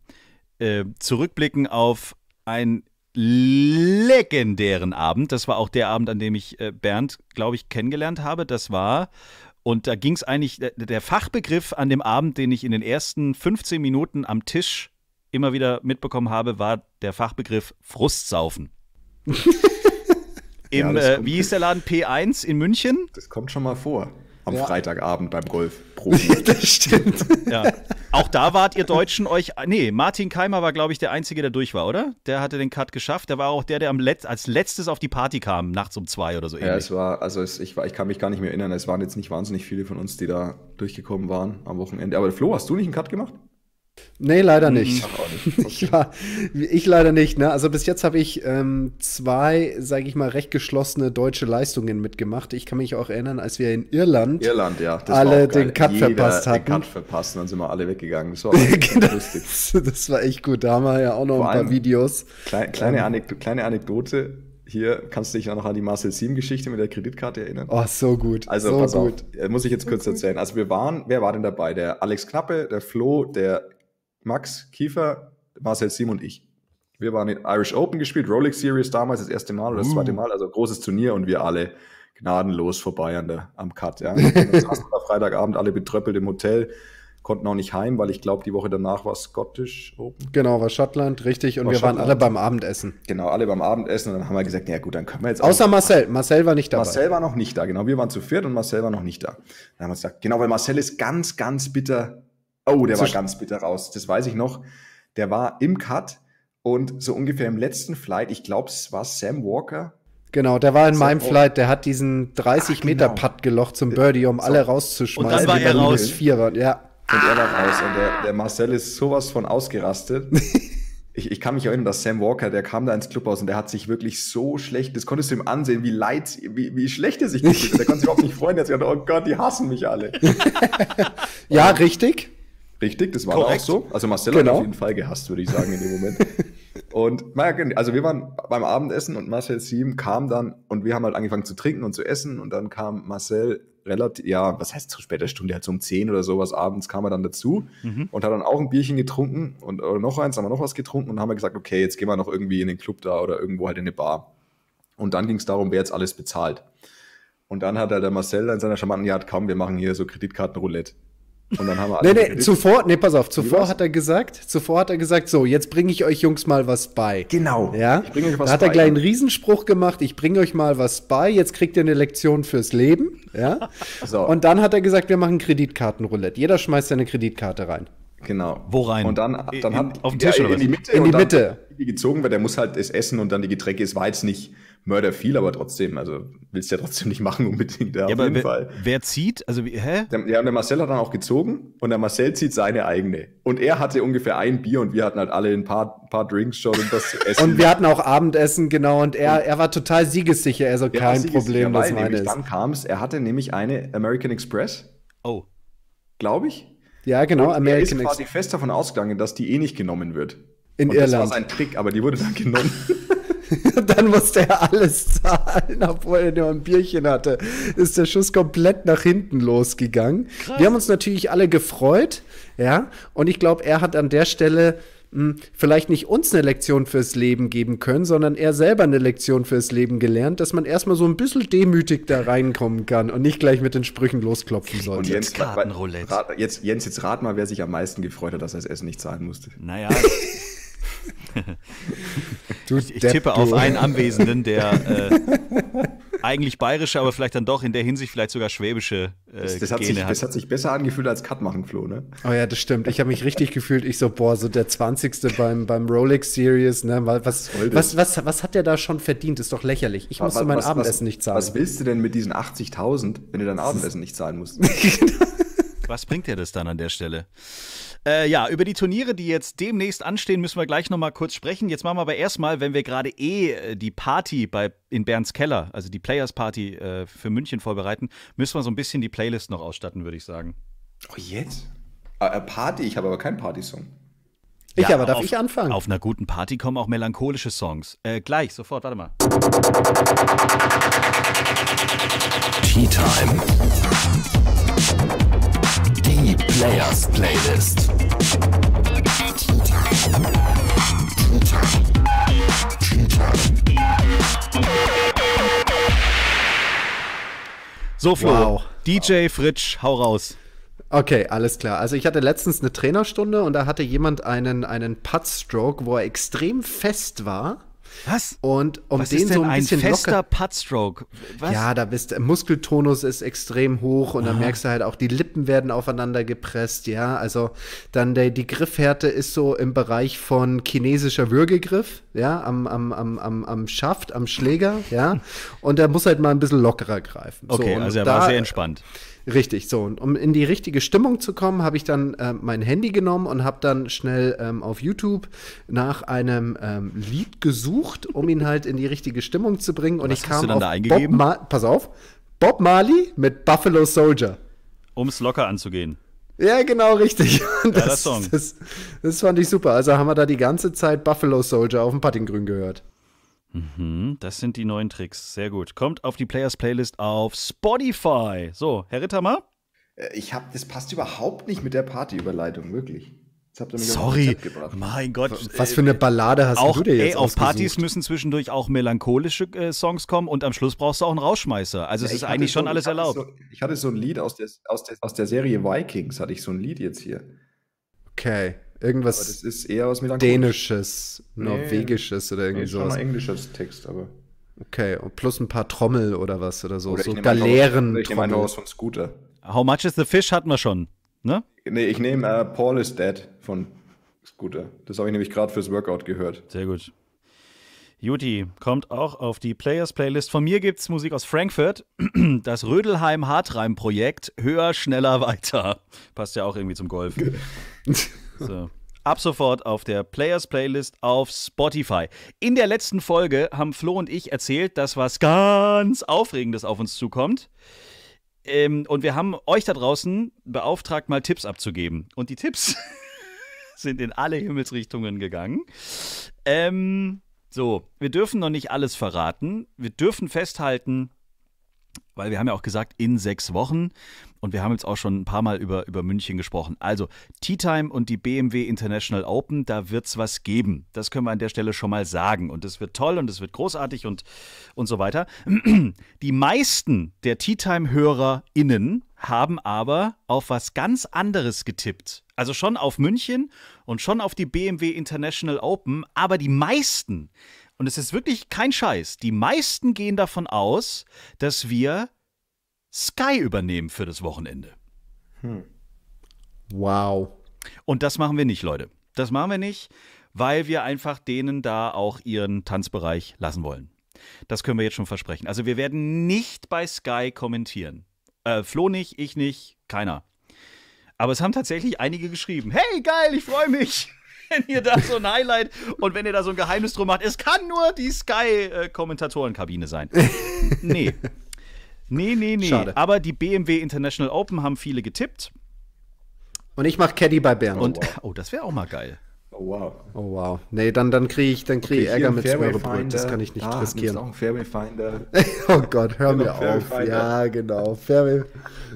äh, zurückblicken auf einen legendären Abend. Das war auch der Abend, an dem ich äh, Bernd, glaube ich, kennengelernt habe. Das war und da ging es eigentlich, der Fachbegriff an dem Abend, den ich in den ersten 15 Minuten am Tisch immer wieder mitbekommen habe, war der Fachbegriff Frustsaufen. Im, ja, äh, wie hieß der Laden? P1 in München? Das kommt schon mal vor am ja. Freitagabend beim Golf. das stimmt. Ja. Auch da wart ihr Deutschen euch. Nee, Martin Keimer war, glaube ich, der Einzige, der durch war, oder? Der hatte den Cut geschafft. Der war auch der, der am Letz-, als letztes auf die Party kam, nachts um zwei oder so ähnlich. Ja, es war, also es, ich, war, ich kann mich gar nicht mehr erinnern. Es waren jetzt nicht wahnsinnig viele von uns, die da durchgekommen waren am Wochenende. Aber Flo, hast du nicht einen Cut gemacht? Nee, leider hm. nicht. Ich, Mhm. Ich, war, ich leider nicht. Ne? Also bis jetzt habe ich ähm, zwei, sage ich mal, recht geschlossene deutsche Leistungen mitgemacht. Ich kann mich auch erinnern, als wir in Irland, Irland ja, alle den Cut Jeder verpasst hatten. Den Cut verpasst, dann sind wir alle weggegangen. Das war, das, genau. das war echt gut. Da haben wir ja auch noch Vor ein paar Videos. Klein, kleine, ähm, Anekdote, kleine Anekdote hier kannst du dich auch noch an die Marcel Siem-Geschichte mit der Kreditkarte erinnern. Oh, so gut. Also, so pass gut. auf, äh, muss ich jetzt kurz erzählen. Also, wir waren, wer war denn dabei? Der Alex Knappe, der Flo, der Max, Kiefer, Marcel Sim und ich. Wir waren in Irish Open gespielt, Rolex Series damals das erste Mal oder das uh. zweite Mal, also großes Turnier und wir alle gnadenlos vorbei an der, am Cut. Ja. Dann saßen am Freitagabend alle betröppelt im Hotel, konnten auch nicht heim, weil ich glaube, die Woche danach war Scottish Open. Genau, war Schottland, richtig. Und war wir Schottland. waren alle beim Abendessen. Genau, alle beim Abendessen. Und dann haben wir gesagt, naja gut, dann können wir jetzt. Außer Marcel. Marcel war nicht da. Marcel war noch nicht da, genau. Wir waren zu viert und Marcel war noch nicht da. Dann haben wir gesagt, genau, weil Marcel ist ganz, ganz bitter Oh, der war ganz bitter raus. Das weiß ich noch. Der war im Cut und so ungefähr im letzten Flight, ich glaube, es war Sam Walker. Genau, der war in Sam meinem Walker. Flight, der hat diesen 30 Ach, Meter genau. Putt gelocht zum Birdie, um so. alle rauszuschmeißen. Und dann war er raus. ja. Und er war raus und der, der Marcel ist sowas von ausgerastet. ich, ich kann mich erinnern, dass Sam Walker, der kam da ins Clubhaus und der hat sich wirklich so schlecht, das konntest du ihm ansehen, wie leid, wie, wie schlecht er sich gefühlt hat. Der konnte sich überhaupt nicht freuen, der hat gesagt, oh Gott, die hassen mich alle. ja, richtig. Richtig, das war auch so. Also Marcel genau. hat auf jeden Fall gehasst, würde ich sagen, in dem Moment. und also wir waren beim Abendessen und Marcel Sieben kam dann und wir haben halt angefangen zu trinken und zu essen und dann kam Marcel relativ, ja, was heißt zu später Stunde, halt so um 10 oder sowas abends kam er dann dazu mhm. und hat dann auch ein Bierchen getrunken und oder noch eins, haben wir noch was getrunken und haben wir gesagt, okay, jetzt gehen wir noch irgendwie in den Club da oder irgendwo halt in eine Bar. Und dann ging es darum, wer jetzt alles bezahlt. Und dann hat halt der Marcel in seiner charmanten ja, komm, wir machen hier so Kreditkartenroulette. Und dann haben wir alle nee, nee, zuvor, nee, pass auf, zuvor hat er gesagt, zuvor hat er gesagt, so, jetzt bringe ich euch Jungs mal was bei. Genau. Ja? Ich bringe euch was da hat bei. er gleich einen Riesenspruch gemacht, ich bringe euch mal was bei, jetzt kriegt ihr eine Lektion fürs Leben. Ja? so. Und dann hat er gesagt, wir machen Kreditkartenroulette. Jeder schmeißt seine Kreditkarte rein. Genau. Wo rein? Und dann, dann in, hat auf den Tisch oder der, in die Mitte. In die Mitte. Dann, die gezogen weil der muss halt es essen und dann die Getränke. Es war jetzt nicht Mörder viel, aber trotzdem, also willst ja trotzdem nicht machen unbedingt, ja, ja auf jeden wer, Fall. Wer zieht? Also, wie, hä? Der, ja, und der Marcel hat dann auch gezogen und der Marcel zieht seine eigene. Und er hatte ungefähr ein Bier und wir hatten halt alle ein paar, paar Drinks schon und das zu Essen. und wir hatten auch Abendessen, genau, und er, und er war total siegessicher, also ja, kein Problem, das meine ist. Dann kam es, er hatte nämlich eine American Express. Oh. Glaube ich. Ja, genau, und American Express. Er ist quasi fest davon ausgegangen, dass die eh nicht genommen wird. In und Irland. Das war sein Trick, aber die wurde dann genommen. dann musste er alles zahlen, obwohl er nur ein Bierchen hatte. Ist der Schuss komplett nach hinten losgegangen. Krass. Wir haben uns natürlich alle gefreut, ja. Und ich glaube, er hat an der Stelle mh, hm, vielleicht nicht uns eine Lektion fürs Leben geben können, sondern er selber eine Lektion fürs Leben gelernt, dass man erstmal so ein bisschen demütig da reinkommen kann und nicht gleich mit den Sprüchen losklopfen sollte. Und Jens, rat, jetzt, Jens, jetzt rat mal, wer sich am meisten gefreut hat, dass er das Essen nicht zahlen musste. Naja. Du ich, ich tippe auf einen Anwesenden, der äh, eigentlich bayerische, aber vielleicht dann doch in der Hinsicht vielleicht sogar schwäbische äh, das, das, hat sich, hat. Das hat sich besser angefühlt als Cut machen, Flo, ne? Oh ja, das stimmt. Ich habe mich richtig gefühlt. Ich so, boah, so der 20. beim, beim Rolex Series, ne? Was, was, was, was hat der da schon verdient? Ist doch lächerlich. Ich musste mein was, Abendessen was, nicht zahlen. Was willst du denn mit diesen 80.000, wenn du dein Abendessen nicht zahlen musst? was bringt dir das dann an der Stelle? Äh, ja, über die Turniere, die jetzt demnächst anstehen, müssen wir gleich nochmal kurz sprechen. Jetzt machen wir aber erstmal, wenn wir gerade eh äh, die Party bei, in Bernds Keller, also die Players Party äh, für München vorbereiten, müssen wir so ein bisschen die Playlist noch ausstatten, würde ich sagen. Oh, jetzt? Ah, äh, Party? Ich habe aber keinen Partysong. Ich ja, aber darf auf, ich anfangen? Auf einer guten Party kommen auch melancholische Songs. Äh, gleich, sofort, warte mal. Tea Time. Die Players Playlist. So, Flo, wow. DJ Fritsch, hau raus. Okay, alles klar. Also ich hatte letztens eine Trainerstunde und da hatte jemand einen, einen Puttstroke, wo er extrem fest war was? Und um Was den ist denn so ein, ein bisschen fester Puttstroke. Was? Ja, da bist Muskeltonus ist extrem hoch und Aha. dann merkst du halt auch die Lippen werden aufeinander gepresst, ja, also dann der, die Griffhärte ist so im Bereich von chinesischer Würgegriff, ja, am am am am, am Schaft, am Schläger, ja, und er muss halt mal ein bisschen lockerer greifen. Okay, so, also er da, war sehr entspannt. Äh, Richtig, so. Und um in die richtige Stimmung zu kommen, habe ich dann äh, mein Handy genommen und habe dann schnell ähm, auf YouTube nach einem ähm, Lied gesucht, um ihn halt in die richtige Stimmung zu bringen. Und Was ich kam hast du dann auf da eingegeben? Bob Pass auf, Bob Marley mit Buffalo Soldier. Um es locker anzugehen. Ja, genau, richtig. das, ja, das, Song. Das, das fand ich super. Also haben wir da die ganze Zeit Buffalo Soldier auf dem Puttinggrün gehört. Mhm, das sind die neuen Tricks. Sehr gut. Kommt auf die Players Playlist auf Spotify. So, Herr Rittermann? Äh, ich hab, das passt überhaupt nicht mit der Partyüberleitung, wirklich. Sorry, mein Gott. Was für eine äh, Ballade hast auch, du dir jetzt ey, Auf Partys müssen zwischendurch auch melancholische äh, Songs kommen und am Schluss brauchst du auch einen Rausschmeißer. Also ja, es ist eigentlich schon alles ich erlaubt. So, ich hatte so ein Lied aus der, aus, der, aus der Serie Vikings, hatte ich so ein Lied jetzt hier. Okay. Irgendwas aber das ist eher was Dänisches, Norwegisches nee, oder irgendwie nee, sowas. Schon mal englisches Text, aber. Okay, und plus ein paar Trommel oder was oder so. Oder so Galeeren. Ich nehme aus von Scooter. How much is the fish hatten wir schon, ne? Nee, ich nehme uh, äh, Paul is dead von Scooter. Das habe ich nämlich gerade fürs Workout gehört. Sehr gut. Juti kommt auch auf die Players-Playlist. Von mir gibt es Musik aus Frankfurt. Das Rödelheim-Hartreim-Projekt. Höher, schneller, weiter. Passt ja auch irgendwie zum Golf. So. Ab sofort auf der Players Playlist auf Spotify. In der letzten Folge haben Flo und ich erzählt, dass was ganz Aufregendes auf uns zukommt. Ähm, und wir haben euch da draußen beauftragt, mal Tipps abzugeben. Und die Tipps sind in alle Himmelsrichtungen gegangen. Ähm, so, wir dürfen noch nicht alles verraten. Wir dürfen festhalten, weil wir haben ja auch gesagt, in sechs Wochen. Und wir haben jetzt auch schon ein paar Mal über, über München gesprochen. Also, Tea Time und die BMW International Open, da wird es was geben. Das können wir an der Stelle schon mal sagen. Und es wird toll und es wird großartig und, und so weiter. Die meisten der Tea Time-HörerInnen haben aber auf was ganz anderes getippt. Also schon auf München und schon auf die BMW International Open. Aber die meisten und es ist wirklich kein Scheiß. Die meisten gehen davon aus, dass wir Sky übernehmen für das Wochenende. Hm. Wow. Und das machen wir nicht, Leute. Das machen wir nicht, weil wir einfach denen da auch ihren Tanzbereich lassen wollen. Das können wir jetzt schon versprechen. Also wir werden nicht bei Sky kommentieren. Äh, Flo nicht, ich nicht, keiner. Aber es haben tatsächlich einige geschrieben. Hey, geil, ich freue mich wenn ihr da so ein Highlight und wenn ihr da so ein Geheimnis drum macht, es kann nur die Sky-Kommentatorenkabine sein. Nee. Nee, nee, nee. Schade. Aber die BMW International Open haben viele getippt. Und ich mache Caddy bei Bern. Und, oh, oh das wäre auch mal geil. Oh wow. Oh wow. Nee, dann, dann kriege ich, dann krieg okay, Ärger mit Smörrebrot. Das kann ich nicht ah, riskieren. auch Fairway Finder. oh Gott, hör mir auf. Finder. Ja, genau. Fairway.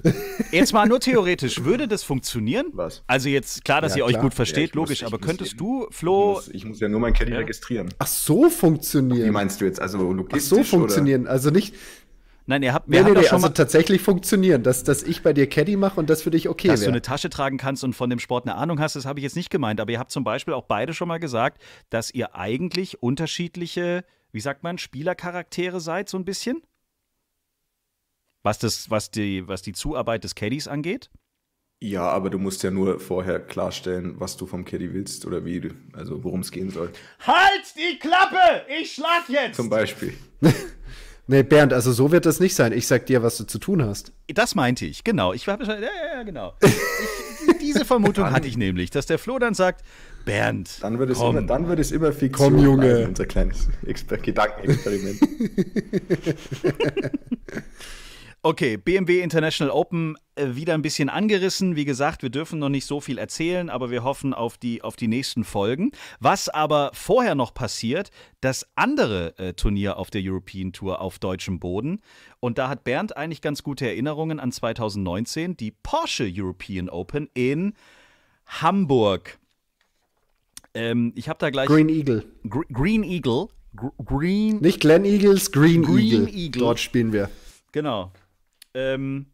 jetzt mal nur theoretisch. Würde das funktionieren? Was? Also jetzt, klar, dass ja, ihr klar. euch gut versteht, ja, logisch, muss, aber könntest eben, du, Flo. Ich muss, ich muss, ja nur mein Caddy ja. registrieren. Ach, so funktionieren. Wie meinst du jetzt? Also logistisch? Ach, so funktionieren. Oder? Also nicht, Nein, ihr habt mir nee, nee, nee, schon also mal tatsächlich funktionieren, dass, dass ich bei dir Caddy mache und das für dich okay Dass wär. du eine Tasche tragen kannst und von dem Sport eine Ahnung hast, das habe ich jetzt nicht gemeint. Aber ihr habt zum Beispiel auch beide schon mal gesagt, dass ihr eigentlich unterschiedliche, wie sagt man, Spielercharaktere seid, so ein bisschen? Was, das, was, die, was die Zuarbeit des Caddies angeht? Ja, aber du musst ja nur vorher klarstellen, was du vom Caddy willst oder wie, du, also worum es gehen soll. Halt die Klappe! Ich schlag jetzt! Zum Beispiel. Nee, Bernd, also so wird das nicht sein. Ich sag dir, was du zu tun hast. Das meinte ich, genau. Ich habe schon, ja, ja, genau. Ich, diese Vermutung dann, hatte ich nämlich, dass der Flo dann sagt, Bernd, dann wird es komm. immer, dann wird es immer viel komm, Junge, unser kleines Gedankenexperiment. Okay, BMW International Open äh, wieder ein bisschen angerissen. Wie gesagt, wir dürfen noch nicht so viel erzählen, aber wir hoffen auf die, auf die nächsten Folgen. Was aber vorher noch passiert, das andere äh, Turnier auf der European Tour auf deutschem Boden. Und da hat Bernd eigentlich ganz gute Erinnerungen an 2019, die Porsche European Open in Hamburg. Ähm, ich habe da gleich. Green Eagle. Gr Green Eagle. Gr Green. Nicht Glen Eagles, Green, Green Eagle. Eagle. Dort spielen wir. Genau. Ähm,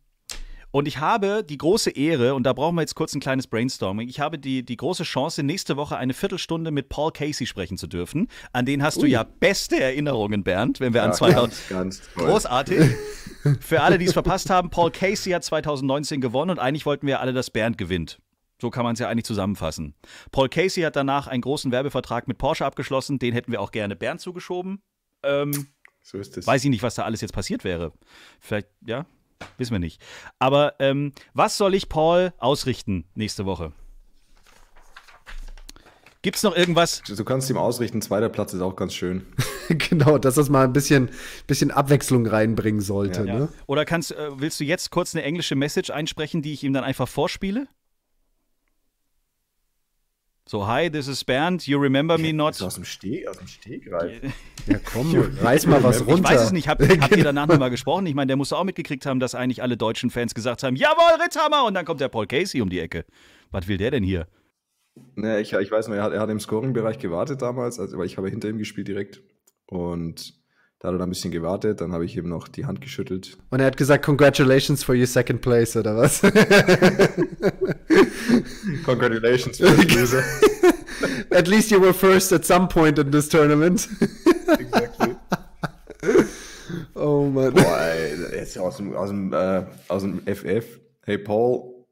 und ich habe die große Ehre, und da brauchen wir jetzt kurz ein kleines Brainstorming, ich habe die, die große Chance, nächste Woche eine Viertelstunde mit Paul Casey sprechen zu dürfen. An den hast Ui. du ja beste Erinnerungen, Bernd, wenn wir ja, an 2000... Ganz, ganz Großartig. Für alle, die es verpasst haben, Paul Casey hat 2019 gewonnen und eigentlich wollten wir alle, dass Bernd gewinnt. So kann man es ja eigentlich zusammenfassen. Paul Casey hat danach einen großen Werbevertrag mit Porsche abgeschlossen, den hätten wir auch gerne Bernd zugeschoben. Ähm, so ist es. Weiß ich nicht, was da alles jetzt passiert wäre. Vielleicht, ja, Wissen wir nicht. Aber ähm, was soll ich Paul ausrichten nächste Woche? Gibt es noch irgendwas? Du kannst ihm ausrichten, zweiter Platz ist auch ganz schön. genau, dass das mal ein bisschen, bisschen Abwechslung reinbringen sollte. Ja, ne? Oder kannst, äh, willst du jetzt kurz eine englische Message einsprechen, die ich ihm dann einfach vorspiele? So, hi, this is Bernd, you remember me not. Aus dem, Steg, aus dem Stegreif. ja, komm, reiß mal was runter. Ich weiß es nicht, hab, habt ihr danach nochmal gesprochen? Ich meine, der muss auch mitgekriegt haben, dass eigentlich alle deutschen Fans gesagt haben: Jawohl, Ritthammer! Und dann kommt der Paul Casey um die Ecke. Was will der denn hier? Naja, ne, ich, ich weiß nur, er hat, er hat im Scoring-Bereich gewartet damals, also, weil ich habe hinter ihm gespielt direkt. Und da hat er ein bisschen gewartet, dann habe ich ihm noch die Hand geschüttelt. Und er hat gesagt, Congratulations for your second place, oder was? Congratulations for the loser. at least you were first at some point in this tournament. exactly. Oh Mann. Boah, jetzt aus dem, aus dem, äh, aus dem FF. Hey Paul,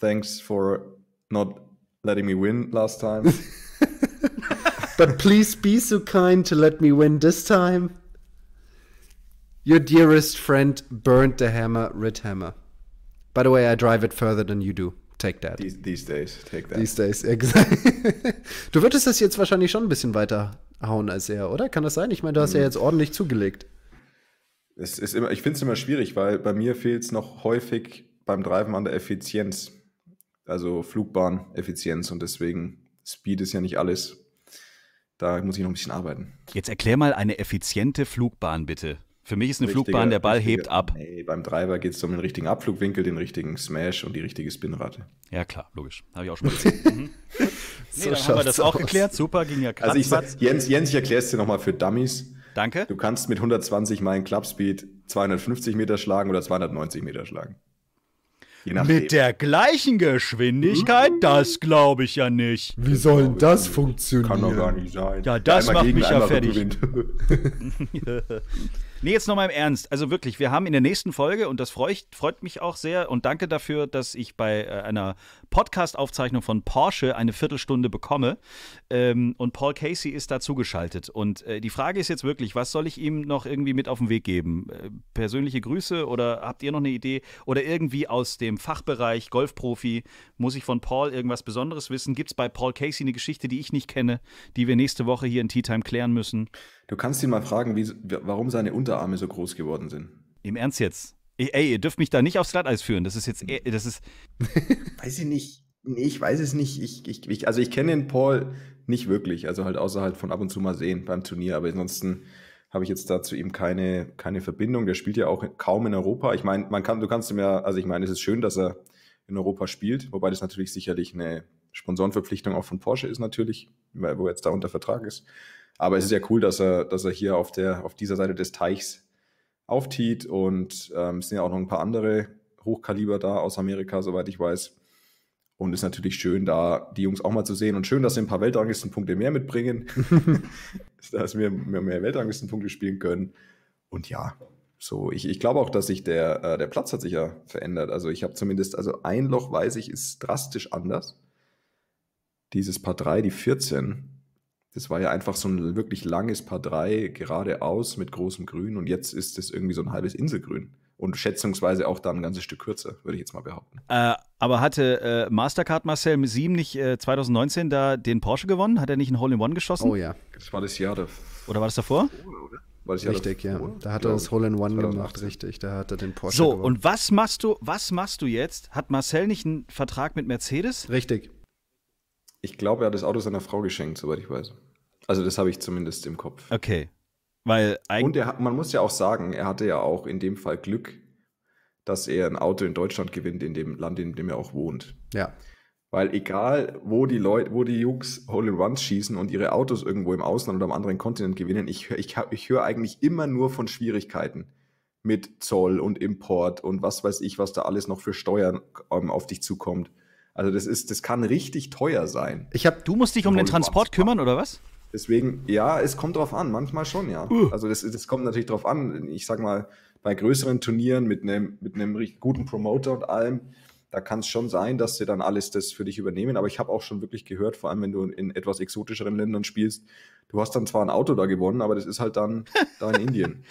thanks for not letting me win last time. But please be so kind to let me win this time. Your dearest friend burned the hammer, Red Hammer. By the way, I drive it further than you do. Take that. These, these days, take that. These days, exactly. du würdest das jetzt wahrscheinlich schon ein bisschen weiter hauen als er, oder? Kann das sein? Ich meine, du hast mhm. ja hm. jetzt ordentlich zugelegt. Es ist immer, ich finde es immer schwierig, weil bei mir fehlt es noch häufig beim Driven an der Effizienz. Also Flugbahneffizienz und deswegen Speed ist ja nicht alles. Da muss ich noch ein bisschen arbeiten. Jetzt erklär mal eine effiziente Flugbahn bitte. Für mich ist eine richtige, Flugbahn, der Ball richtige, hebt ab. Nee, beim Driver geht es um den richtigen Abflugwinkel, den richtigen Smash und die richtige Spinrate. Ja, klar, logisch. Habe ich auch schon mal gesehen. Mhm. nee, so dann haben wir das auch aus. geklärt. Super, ging ja krass. Also ich Jens, Jens, ich erkläre es dir nochmal für Dummies. Danke. Du kannst mit 120 Meilen Clubspeed 250 Meter schlagen oder 290 Meter schlagen. Mit der gleichen Geschwindigkeit? Hm? Das glaube ich ja nicht. Wie soll das funktionieren? Kann doch gar nicht sein. Ja, das ja, macht mich ja fertig. Nee, jetzt nochmal im Ernst. Also wirklich, wir haben in der nächsten Folge, und das freut, freut mich auch sehr, und danke dafür, dass ich bei äh, einer Podcast-Aufzeichnung von Porsche eine Viertelstunde bekomme. Ähm, und Paul Casey ist da zugeschaltet. Und äh, die Frage ist jetzt wirklich, was soll ich ihm noch irgendwie mit auf den Weg geben? Äh, persönliche Grüße oder habt ihr noch eine Idee? Oder irgendwie aus dem Fachbereich Golfprofi, muss ich von Paul irgendwas Besonderes wissen? Gibt es bei Paul Casey eine Geschichte, die ich nicht kenne, die wir nächste Woche hier in Tea Time klären müssen? Du kannst ihn mal fragen, wie, warum seine Unterarme so groß geworden sind. Im Ernst jetzt? Ey, ihr dürft mich da nicht aufs Glatteis führen. Das ist jetzt, e- das ist. weiß ich nicht. Nee, ich weiß es nicht. Ich, ich, ich, also ich kenne den Paul nicht wirklich. Also halt außerhalb von ab und zu mal sehen beim Turnier. Aber ansonsten habe ich jetzt da zu ihm keine, keine Verbindung. Der spielt ja auch kaum in Europa. Ich meine, man kann, du kannst ihm ja, also ich meine, es ist schön, dass er in Europa spielt, wobei das natürlich sicherlich eine Sponsorenverpflichtung auch von Porsche ist natürlich, weil, wo jetzt da unter Vertrag ist. Aber es ist ja cool, dass er, dass er hier auf, der, auf dieser Seite des Teichs auftiet und ähm, es sind ja auch noch ein paar andere Hochkaliber da aus Amerika, soweit ich weiß. Und es ist natürlich schön, da die Jungs auch mal zu sehen. Und schön, dass sie ein paar Weltranglistenpunkte mehr mitbringen, dass wir mehr, mehr Weltranglistenpunkte spielen können. Und ja, so, ich, ich glaube auch, dass sich der, äh, der Platz hat sich ja verändert. Also ich habe zumindest, also ein Loch weiß ich, ist drastisch anders dieses Paar 3, die 14, das war ja einfach so ein wirklich langes Paar 3 geradeaus mit großem Grün und jetzt ist es irgendwie so ein halbes Inselgrün. Und schätzungsweise auch da ein ganzes Stück kürzer, würde ich jetzt mal behaupten. Äh, aber hatte äh, Mastercard Marcel mit 7 nicht äh, 2019 da den Porsche gewonnen? Hat er nicht ein Hole in One geschossen? Oh ja. Das war das Jahr davor. Oder war das davor? War das Jahr richtig, davor? ja. Da hat er das Hole in One gemacht, richtig. Da hat er den Porsche so, gewonnen. So, und was machst du, was machst du jetzt? Hat Marcel nicht einen Vertrag mit Mercedes? Richtig. Ich glaube, er hat das Auto seiner Frau geschenkt, soweit ich weiß. Also das habe ich zumindest im Kopf. Okay. Weil Und er, man muss ja auch sagen, er hatte ja auch in dem Fall Glück, dass er ein Auto in Deutschland gewinnt, in dem Land, in dem er auch wohnt. Ja. Weil egal, wo die Leute, wo die Jungs Hole Runs schießen und ihre Autos irgendwo im Ausland oder am anderen Kontinent gewinnen, ich, ich, ich höre eigentlich immer nur von Schwierigkeiten mit Zoll und Import und was weiß ich, was da alles noch für Steuern ähm, auf dich zukommt. Also das ist, das kann richtig teuer sein. Ich hab, du musst dich um den Transport kümmern, oder was? Deswegen, ja, es kommt drauf an, manchmal schon, ja. Uh. Also das, das kommt natürlich drauf an. Ich sag mal, bei größeren Turnieren mit einem mit einem guten Promoter und allem, da kann es schon sein, dass sie dann alles das für dich übernehmen. Aber ich habe auch schon wirklich gehört, vor allem wenn du in etwas exotischeren Ländern spielst, du hast dann zwar ein Auto da gewonnen, aber das ist halt dann da in Indien.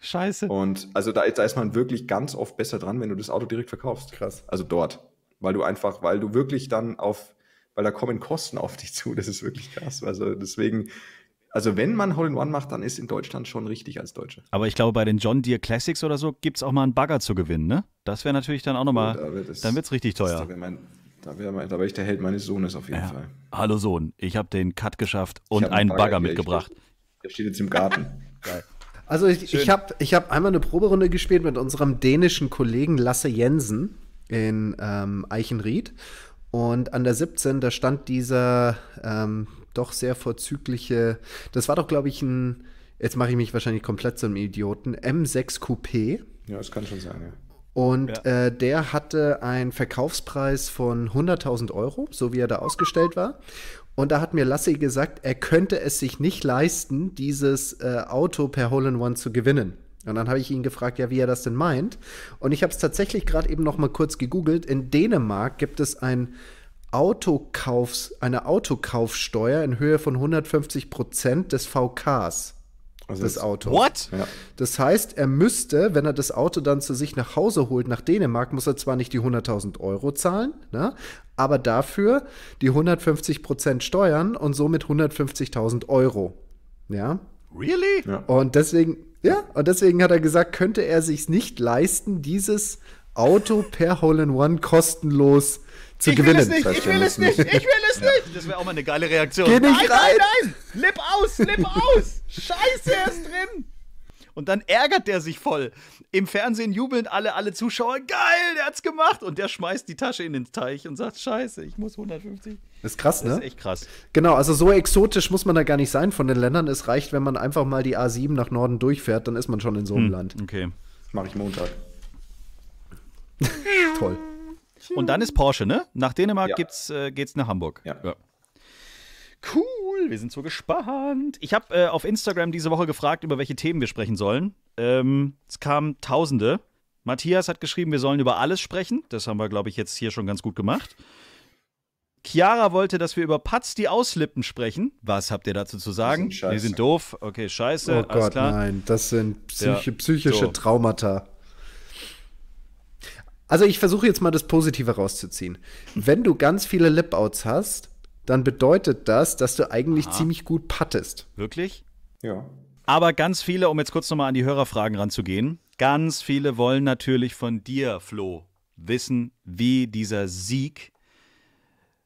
Scheiße. Und also da, da ist man wirklich ganz oft besser dran, wenn du das Auto direkt verkaufst. Krass. Also dort weil du einfach, weil du wirklich dann auf, weil da kommen Kosten auf dich zu, das ist wirklich krass. Also deswegen, also wenn man Hole in One macht, dann ist in Deutschland schon richtig als Deutsche. Aber ich glaube, bei den John Deere Classics oder so gibt es auch mal einen Bagger zu gewinnen, ne? Das wäre natürlich dann auch nochmal, oh, ja, da wird dann wird es richtig teuer. Da wäre wär wär ich der Held meines Sohnes auf jeden ja. Fall. Hallo Sohn, ich habe den Cut geschafft und einen, einen Bagger, Bagger mitgebracht. der steht jetzt im Garten. Geil. Also ich, ich habe ich hab einmal eine Proberunde gespielt mit unserem dänischen Kollegen Lasse Jensen in ähm, Eichenried. Und an der 17, da stand dieser ähm, doch sehr vorzügliche, das war doch, glaube ich, ein, jetzt mache ich mich wahrscheinlich komplett zum Idioten, M6 Coupé. Ja, das kann schon sein, ja. Und ja. äh, der hatte einen Verkaufspreis von 100.000 Euro, so wie er da ausgestellt war. Und da hat mir Lassi gesagt, er könnte es sich nicht leisten, dieses äh, Auto per Hole-in-One zu gewinnen. Und dann habe ich ihn gefragt, ja, wie er das denn meint. Und ich habe es tatsächlich gerade eben noch mal kurz gegoogelt. In Dänemark gibt es ein Autokaufs, eine Autokaufsteuer in Höhe von 150 Prozent des VKs also des Autos. What? Ja. Das heißt, er müsste, wenn er das Auto dann zu sich nach Hause holt, nach Dänemark, muss er zwar nicht die 100.000 Euro zahlen, ne, aber dafür die 150 Prozent Steuern und somit 150.000 Euro. Ja. Really? Ja. Und deswegen, ja, und deswegen hat er gesagt, könnte er sich nicht leisten, dieses Auto per Hole-in-One kostenlos zu ich gewinnen. Will nicht, ich will es nicht, ich will es nicht, ich will es nicht. Das wäre auch mal eine geile Reaktion. Geh nicht nein, rein. nein, nein, lip aus, lip aus. Scheiße, er ist drin. Und dann ärgert der sich voll. Im Fernsehen jubeln alle, alle Zuschauer, geil, der hat's gemacht. Und der schmeißt die Tasche in den Teich und sagt, scheiße, ich muss 150. ist krass, ne? ist echt krass. Genau, also so exotisch muss man da gar nicht sein von den Ländern. Es reicht, wenn man einfach mal die A7 nach Norden durchfährt, dann ist man schon in so einem hm, Land. Okay. Mache ich Montag. Toll. Und dann ist Porsche, ne? Nach Dänemark ja. gibt's, äh, geht's nach Hamburg. ja. ja. Cool, wir sind so gespannt. Ich habe äh, auf Instagram diese Woche gefragt, über welche Themen wir sprechen sollen. Ähm, es kamen Tausende. Matthias hat geschrieben, wir sollen über alles sprechen. Das haben wir, glaube ich, jetzt hier schon ganz gut gemacht. Chiara wollte, dass wir über Patz die Auslippen sprechen. Was habt ihr dazu zu sagen? Die sind, die sind doof. Okay, scheiße. Oh Alles Gott, klar. nein. Das sind psych ja. psychische so. Traumata. Also ich versuche jetzt mal das Positive rauszuziehen. Wenn du ganz viele Lip-Outs hast, dann bedeutet das, dass du eigentlich Aha. ziemlich gut pattest. Wirklich? Ja. Aber ganz viele, um jetzt kurz nochmal an die Hörerfragen ranzugehen, ganz viele wollen natürlich von dir, Flo, wissen, wie dieser Sieg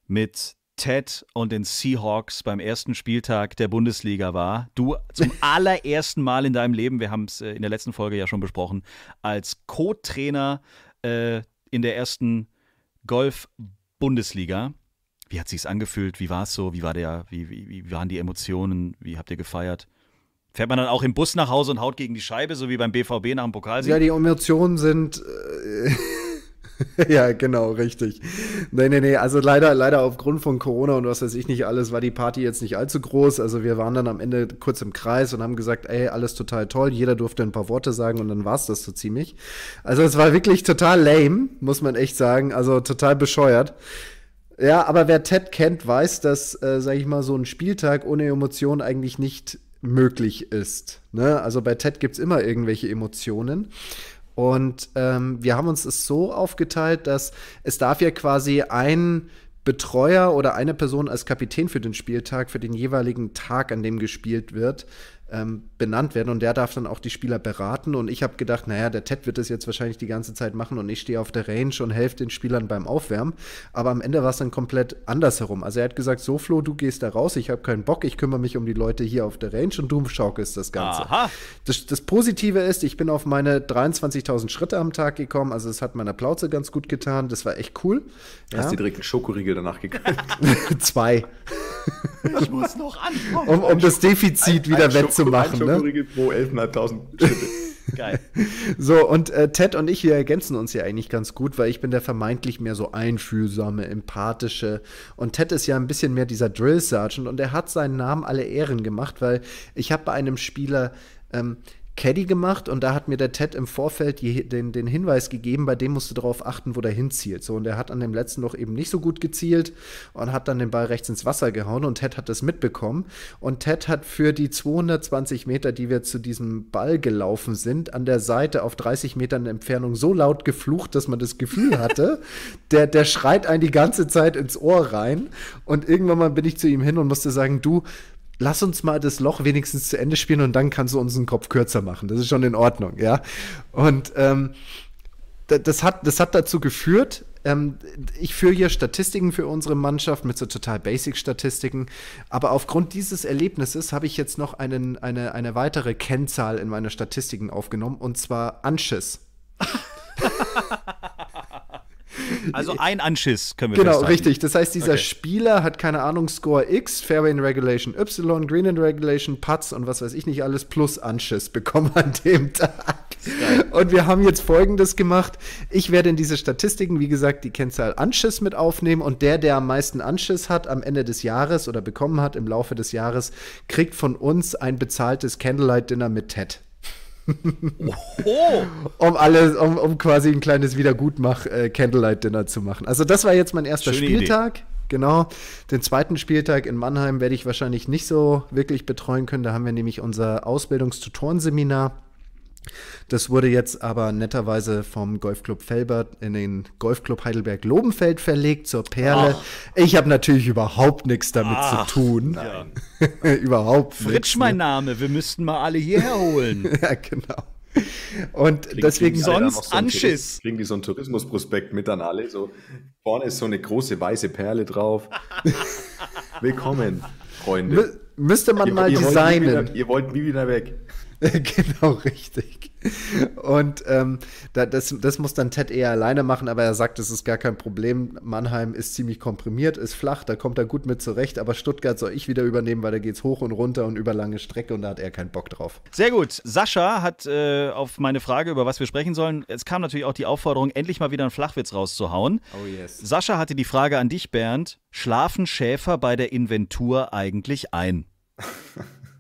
mit Ted und den Seahawks beim ersten Spieltag der Bundesliga war. Du zum allerersten Mal in deinem Leben, wir haben es äh, in der letzten Folge ja schon besprochen, als Co-Trainer äh, in der ersten Golf-Bundesliga wie hat sich's angefühlt? Wie war es so? Wie war der, wie, wie, wie waren die Emotionen? Wie habt ihr gefeiert? Fährt man dann auch im Bus nach Hause und haut gegen die Scheibe, so wie beim BVB nach dem Pokalsieg? Ja, die Emotionen sind. Äh, ja, genau, richtig. Nee, nee, nee. Also leider, leider aufgrund von Corona und was weiß ich nicht alles, war die Party jetzt nicht allzu groß. Also wir waren dann am Ende kurz im Kreis und haben gesagt, ey, alles total toll. Jeder durfte ein paar Worte sagen und dann war's das so ziemlich. Also es war wirklich total lame, muss man echt sagen. Also total bescheuert. Ja, aber wer Ted kennt, weiß, dass, äh, sag ich mal, so ein Spieltag ohne Emotionen eigentlich nicht möglich ist. Ne? Also bei Ted gibt es immer irgendwelche Emotionen. Und ähm, wir haben uns es so aufgeteilt, dass es darf ja quasi ein Betreuer oder eine Person als Kapitän für den Spieltag, für den jeweiligen Tag, an dem gespielt wird, ähm, benannt werden und der darf dann auch die Spieler beraten. Und ich habe gedacht, naja, der Ted wird das jetzt wahrscheinlich die ganze Zeit machen und ich stehe auf der Range und helfe den Spielern beim Aufwärmen. Aber am Ende war es dann komplett andersherum. Also er hat gesagt, so Flo, du gehst da raus, ich habe keinen Bock, ich kümmere mich um die Leute hier auf der Range und du schaukelst das Ganze. Das, das, Positive ist, ich bin auf meine 23.000 Schritte am Tag gekommen, also es hat meiner Plauze ganz gut getan, das war echt cool. Ja. Hast du direkt einen Schokoriegel danach gekriegt? Zwei. Ich muss noch ankommen. Um, um das Defizit ein, wieder wettzunehmen zu machen. Ne? pro 11.500 Geil. So, und äh, Ted und ich, wir ergänzen uns ja eigentlich ganz gut, weil ich bin der vermeintlich mehr so einfühlsame, empathische. Und Ted ist ja ein bisschen mehr dieser Drill Sergeant und er hat seinen Namen alle Ehren gemacht, weil ich habe bei einem Spieler ähm, Caddy gemacht und da hat mir der Ted im Vorfeld den, den Hinweis gegeben, bei dem musst du darauf achten, wo der hinzielt. So, und er hat an dem letzten Loch eben nicht so gut gezielt und hat dann den Ball rechts ins Wasser gehauen und Ted hat das mitbekommen. Und Ted hat für die 220 Meter, die wir zu diesem Ball gelaufen sind, an der Seite auf 30 Metern Entfernung so laut geflucht, dass man das Gefühl hatte, der, der schreit einen die ganze Zeit ins Ohr rein. Und irgendwann mal bin ich zu ihm hin und musste sagen, du, lass uns mal das Loch wenigstens zu Ende spielen und dann kannst du unseren Kopf kürzer machen. Das ist schon in Ordnung, ja. Und ähm, das, hat, das hat dazu geführt, ähm, ich führe hier Statistiken für unsere Mannschaft mit so total Basic-Statistiken, aber aufgrund dieses Erlebnisses habe ich jetzt noch einen, eine, eine weitere Kennzahl in meine Statistiken aufgenommen und zwar Anschiss. Also ein Anschiss können wir Genau, festhalten. richtig. Das heißt, dieser okay. Spieler hat, keine Ahnung, Score X, Fairway in Regulation Y, Green in Regulation, Putz und was weiß ich nicht alles, plus Anschiss bekommen an dem Tag. Und wir haben jetzt folgendes gemacht. Ich werde in diese Statistiken, wie gesagt, die Kennzahl Anschiss mit aufnehmen und der, der am meisten Anschiss hat am Ende des Jahres oder bekommen hat im Laufe des Jahres, kriegt von uns ein bezahltes Candlelight Dinner mit Ted. Oh. um alles, um, um quasi ein kleines Wiedergutmach-Candlelight-Dinner äh, zu machen. Also das war jetzt mein erster Schöne Spieltag. Idee. Genau. Den zweiten Spieltag in Mannheim werde ich wahrscheinlich nicht so wirklich betreuen können. Da haben wir nämlich unser Ausbildungstutorenseminar. Das wurde jetzt aber netterweise vom Golfclub Felbert in den Golfclub Heidelberg-Lobenfeld verlegt zur Perle. Ach. Ich habe natürlich überhaupt nichts damit Ach, zu ah. tun. überhaupt Fritsch, nichts. Fritsch, mein ne? Name. Wir müssten mal alle hierher holen. ja, genau. Und kriegen, deswegen kriegen sonst so Anschiss. kriegen die so einen Tourismusprospekt mit an alle. So, vorne ist so eine große weiße Perle drauf. Willkommen, Freunde. M müsste man ihr, mal ihr designen. Wollt wieder, ihr wollt nie wieder weg. genau, richtig. Und ähm, das, das muss dann Ted eher alleine machen, aber er sagt, es ist gar kein Problem. Mannheim ist ziemlich komprimiert, ist flach, da kommt er gut mit zurecht, aber Stuttgart soll ich wieder übernehmen, weil da geht es hoch und runter und über lange Strecke und da hat er keinen Bock drauf. Sehr gut. Sascha hat äh, auf meine Frage, über was wir sprechen sollen, es kam natürlich auch die Aufforderung, endlich mal wieder einen Flachwitz rauszuhauen. Oh yes. Sascha hatte die Frage an dich, Bernd. Schlafen Schäfer bei der Inventur eigentlich ein?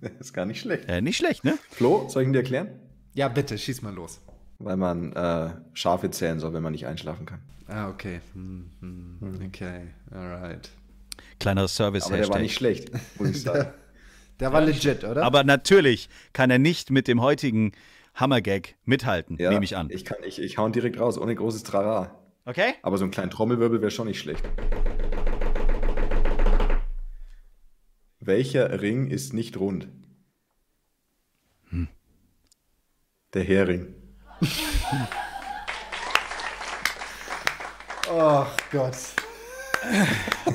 ist gar nicht schlecht. Äh, nicht schlecht, ne? Flo, soll ich ihn dir erklären? Ja, bitte, schieß mal los. Weil man äh, Schafe zählen soll, wenn man nicht einschlafen kann. Ah, okay. Hm, hm, okay, alright. Kleiner Service. Aber der war nicht schlecht, muss ich sagen. der, der war ja, legit, oder? Aber natürlich kann er nicht mit dem heutigen Hammergag mithalten, ja, nehme ich an. Ich, kann, ich, ich hau ihn direkt raus, ohne großes Trara. Okay. Aber so einen kleinen Trommelwirbel wäre schon nicht schlecht. Welcher Ring ist nicht rund? Hm. Der Hering. Ach Gott.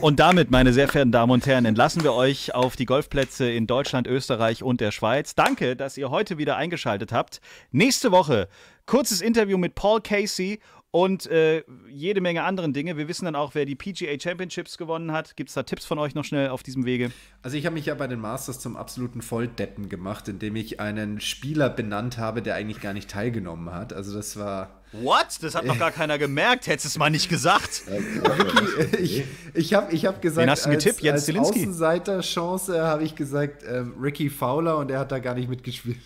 Und damit, meine sehr verehrten Damen und Herren, entlassen wir euch auf die Golfplätze in Deutschland, Österreich und der Schweiz. Danke, dass ihr heute wieder eingeschaltet habt. Nächste Woche kurzes Interview mit Paul Casey und äh, jede Menge anderen Dinge. Wir wissen dann auch, wer die PGA Championships gewonnen hat. Gibt es da Tipps von euch noch schnell auf diesem Wege? Also ich habe mich ja bei den Masters zum absoluten Volldeppen gemacht, indem ich einen Spieler benannt habe, der eigentlich gar nicht teilgenommen hat. Also das war What? Das hat noch gar keiner gemerkt. Hättest es mal nicht gesagt. ich, ich habe ich hab gesagt, Den hast du getippt, Jens als, als Außenseiter-Chance habe ich gesagt, ähm, Ricky Fowler und er hat da gar nicht mitgespielt.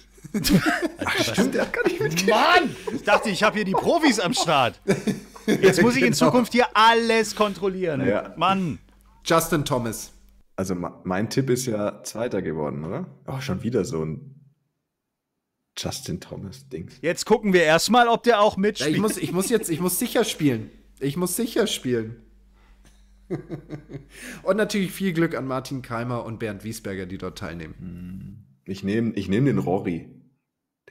Ach, stimmt, der hat gar nicht mitgekriegt. Mann, ich dachte, ich habe hier die Profis am Start. Jetzt muss ich in genau. Zukunft hier alles kontrollieren. Ja. Mann. Justin Thomas. Also mein Tipp ist ja Zweiter geworden, oder? Oh, schon wieder so ein Justin thomas dings Jetzt gucken wir erstmal, ob der auch mitspielt. Ja, ich, muss, ich muss jetzt, ich muss sicher spielen. Ich muss sicher spielen. und natürlich viel Glück an Martin Keimer und Bernd Wiesberger, die dort teilnehmen. Hm. Ich nehme ich nehm den Rory.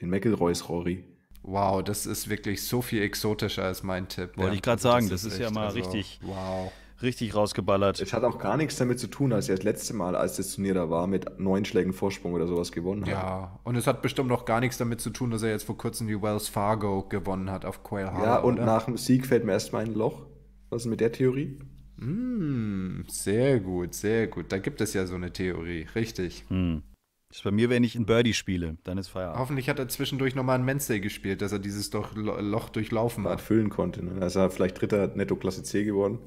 Den McElroys Rory. Wow, das ist wirklich so viel exotischer als mein Tipp. Wollte ja, ich gerade sagen, das, das ist, ist ja mal also, richtig. Wow. Richtig rausgeballert. Es hat auch gar nichts damit zu tun, als er das letzte Mal, als das Turnier da war, mit neun Schlägen Vorsprung oder sowas gewonnen hat. Ja, und es hat bestimmt auch gar nichts damit zu tun, dass er jetzt vor kurzem die Wells Fargo gewonnen hat auf Quail Harbor. Ja, und oder? nach dem Sieg fällt mir erstmal ein Loch. Was ist mit der Theorie? Mm, sehr gut, sehr gut. Da gibt es ja so eine Theorie, richtig. Hm. Das ist bei mir, wenn ich ein Birdie spiele, dann ist Feierabend. Hoffentlich hat er zwischendurch nochmal ein Mainstay gespielt, dass er dieses doch Loch durchlaufen hat. Füllen konnte. Ne? Da ist er vielleicht dritter Netto Klasse C geworden.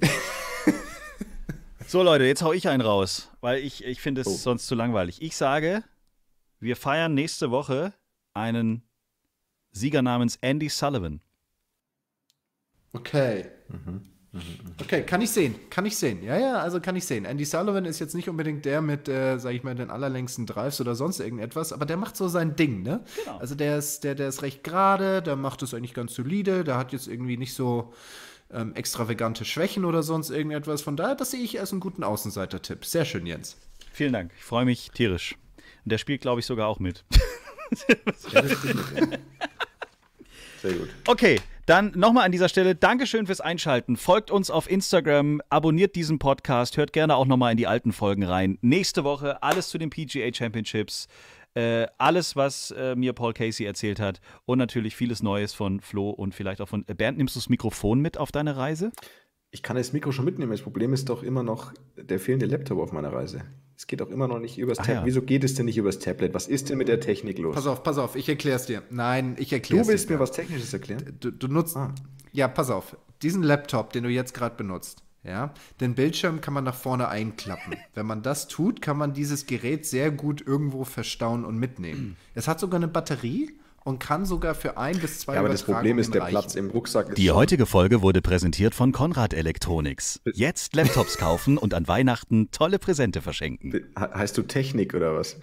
so, Leute, jetzt hau ich einen raus, weil ich, ich finde es oh. sonst zu langweilig. Ich sage, wir feiern nächste Woche einen Sieger namens Andy Sullivan. Okay. Mhm. Mhm, okay, kann ich sehen, kann ich sehen. Ja, ja, also kann ich sehen. Andy Sullivan ist jetzt nicht unbedingt der mit, äh, sag ich mal, den allerlängsten Drives oder sonst irgendetwas, aber der macht so sein Ding, ne? Genau. Also der ist, der, der ist recht gerade, der macht es eigentlich ganz solide, der hat jetzt irgendwie nicht so ähm, extravagante Schwächen oder sonst irgendetwas. Von daher, das sehe ich als einen guten Außenseiter-Tipp. Sehr schön, Jens. Vielen Dank, ich freue mich tierisch. Und der spielt, glaube ich, sogar auch mit. Sehr gut. Okay, dann nochmal an dieser Stelle Dankeschön fürs Einschalten. Folgt uns auf Instagram, abonniert diesen Podcast, hört gerne auch nochmal in die alten Folgen rein. Nächste Woche alles zu den PGA Championships. Äh, alles, was äh, mir Paul Casey erzählt hat und natürlich vieles Neues von Flo und vielleicht auch von Bernd. Nimmst du das Mikrofon mit auf deine Reise? ich kann das Mikro schon mitnehmen. Das Problem ist doch immer noch der fehlende Laptop auf meiner Reise. Es geht auch immer noch nicht übers ah, Tablet. Ja. Wieso geht es denn nicht übers Tablet? Was ist denn mit der Technik los? Pass auf, pass auf, ich erkläre es dir. Nein, ich erkläre es dir. Du willst dir mir was Technisches erklären? Du, du nutzt. Ah. Ja, pass auf. Diesen Laptop, den du jetzt gerade benutzt, ja, den Bildschirm kann man nach vorne einklappen. Wenn man das tut, kann man dieses Gerät sehr gut irgendwo verstauen und mitnehmen. Es hat sogar eine Batterie und kann sogar für ein bis zwei ja, aber das Problem ist, der reichen. Platz im Rucksack ist Die heutige Folge wurde präsentiert von Konrad Electronics. Jetzt Laptops kaufen und an Weihnachten tolle Präsente verschenken. heißt du Technik oder was?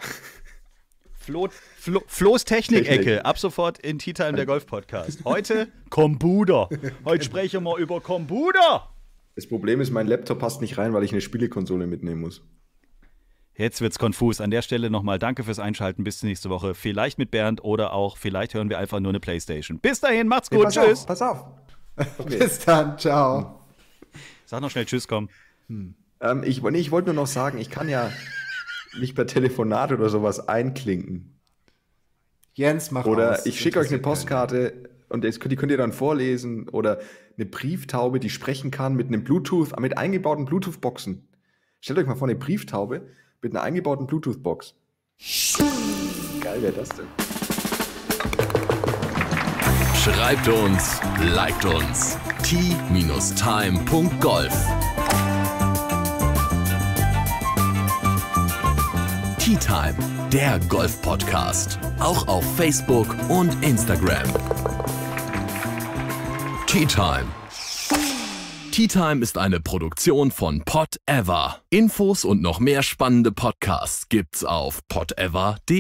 Flo, Flo, Flo's Technik-Ecke, ab sofort in Tea Time der Golf-Podcast. Heute Computer. Heute sprechen wir über Computer. Das Problem ist, mein Laptop passt nicht rein, weil ich eine Spielekonsole mitnehmen muss. Jetzt wird's konfus. An der Stelle nochmal danke fürs Einschalten. Bis nächste Woche. Vielleicht mit Bernd oder auch vielleicht hören wir einfach nur eine Playstation. Bis dahin, macht's gut. Hey, pass tschüss. Auf, pass auf. Okay. Bis dann, ciao. Hm. Sag noch schnell Tschüss, komm. Hm. Ähm, ich, nee, ich wollte nur noch sagen, ich kann ja nicht per Telefonat oder sowas einklinken. Jens, mach Oder aus. ich schicke euch eine Postkarte keinen. und die könnt ihr dann vorlesen. Oder eine Brieftaube, die sprechen kann mit einem Bluetooth, mit eingebauten Bluetooth-Boxen. Stellt euch mal vor, eine Brieftaube mit einer eingebauten Bluetooth-Box. Geil wäre das denn. Schreibt uns, liked uns. t-time.golf Tea Time, der Golf-Podcast. Auch auf Facebook und Instagram. Tea Time. Tea Time ist eine Produktion von Pot Ever. Infos und noch mehr spannende Podcasts gibt's auf potever.de.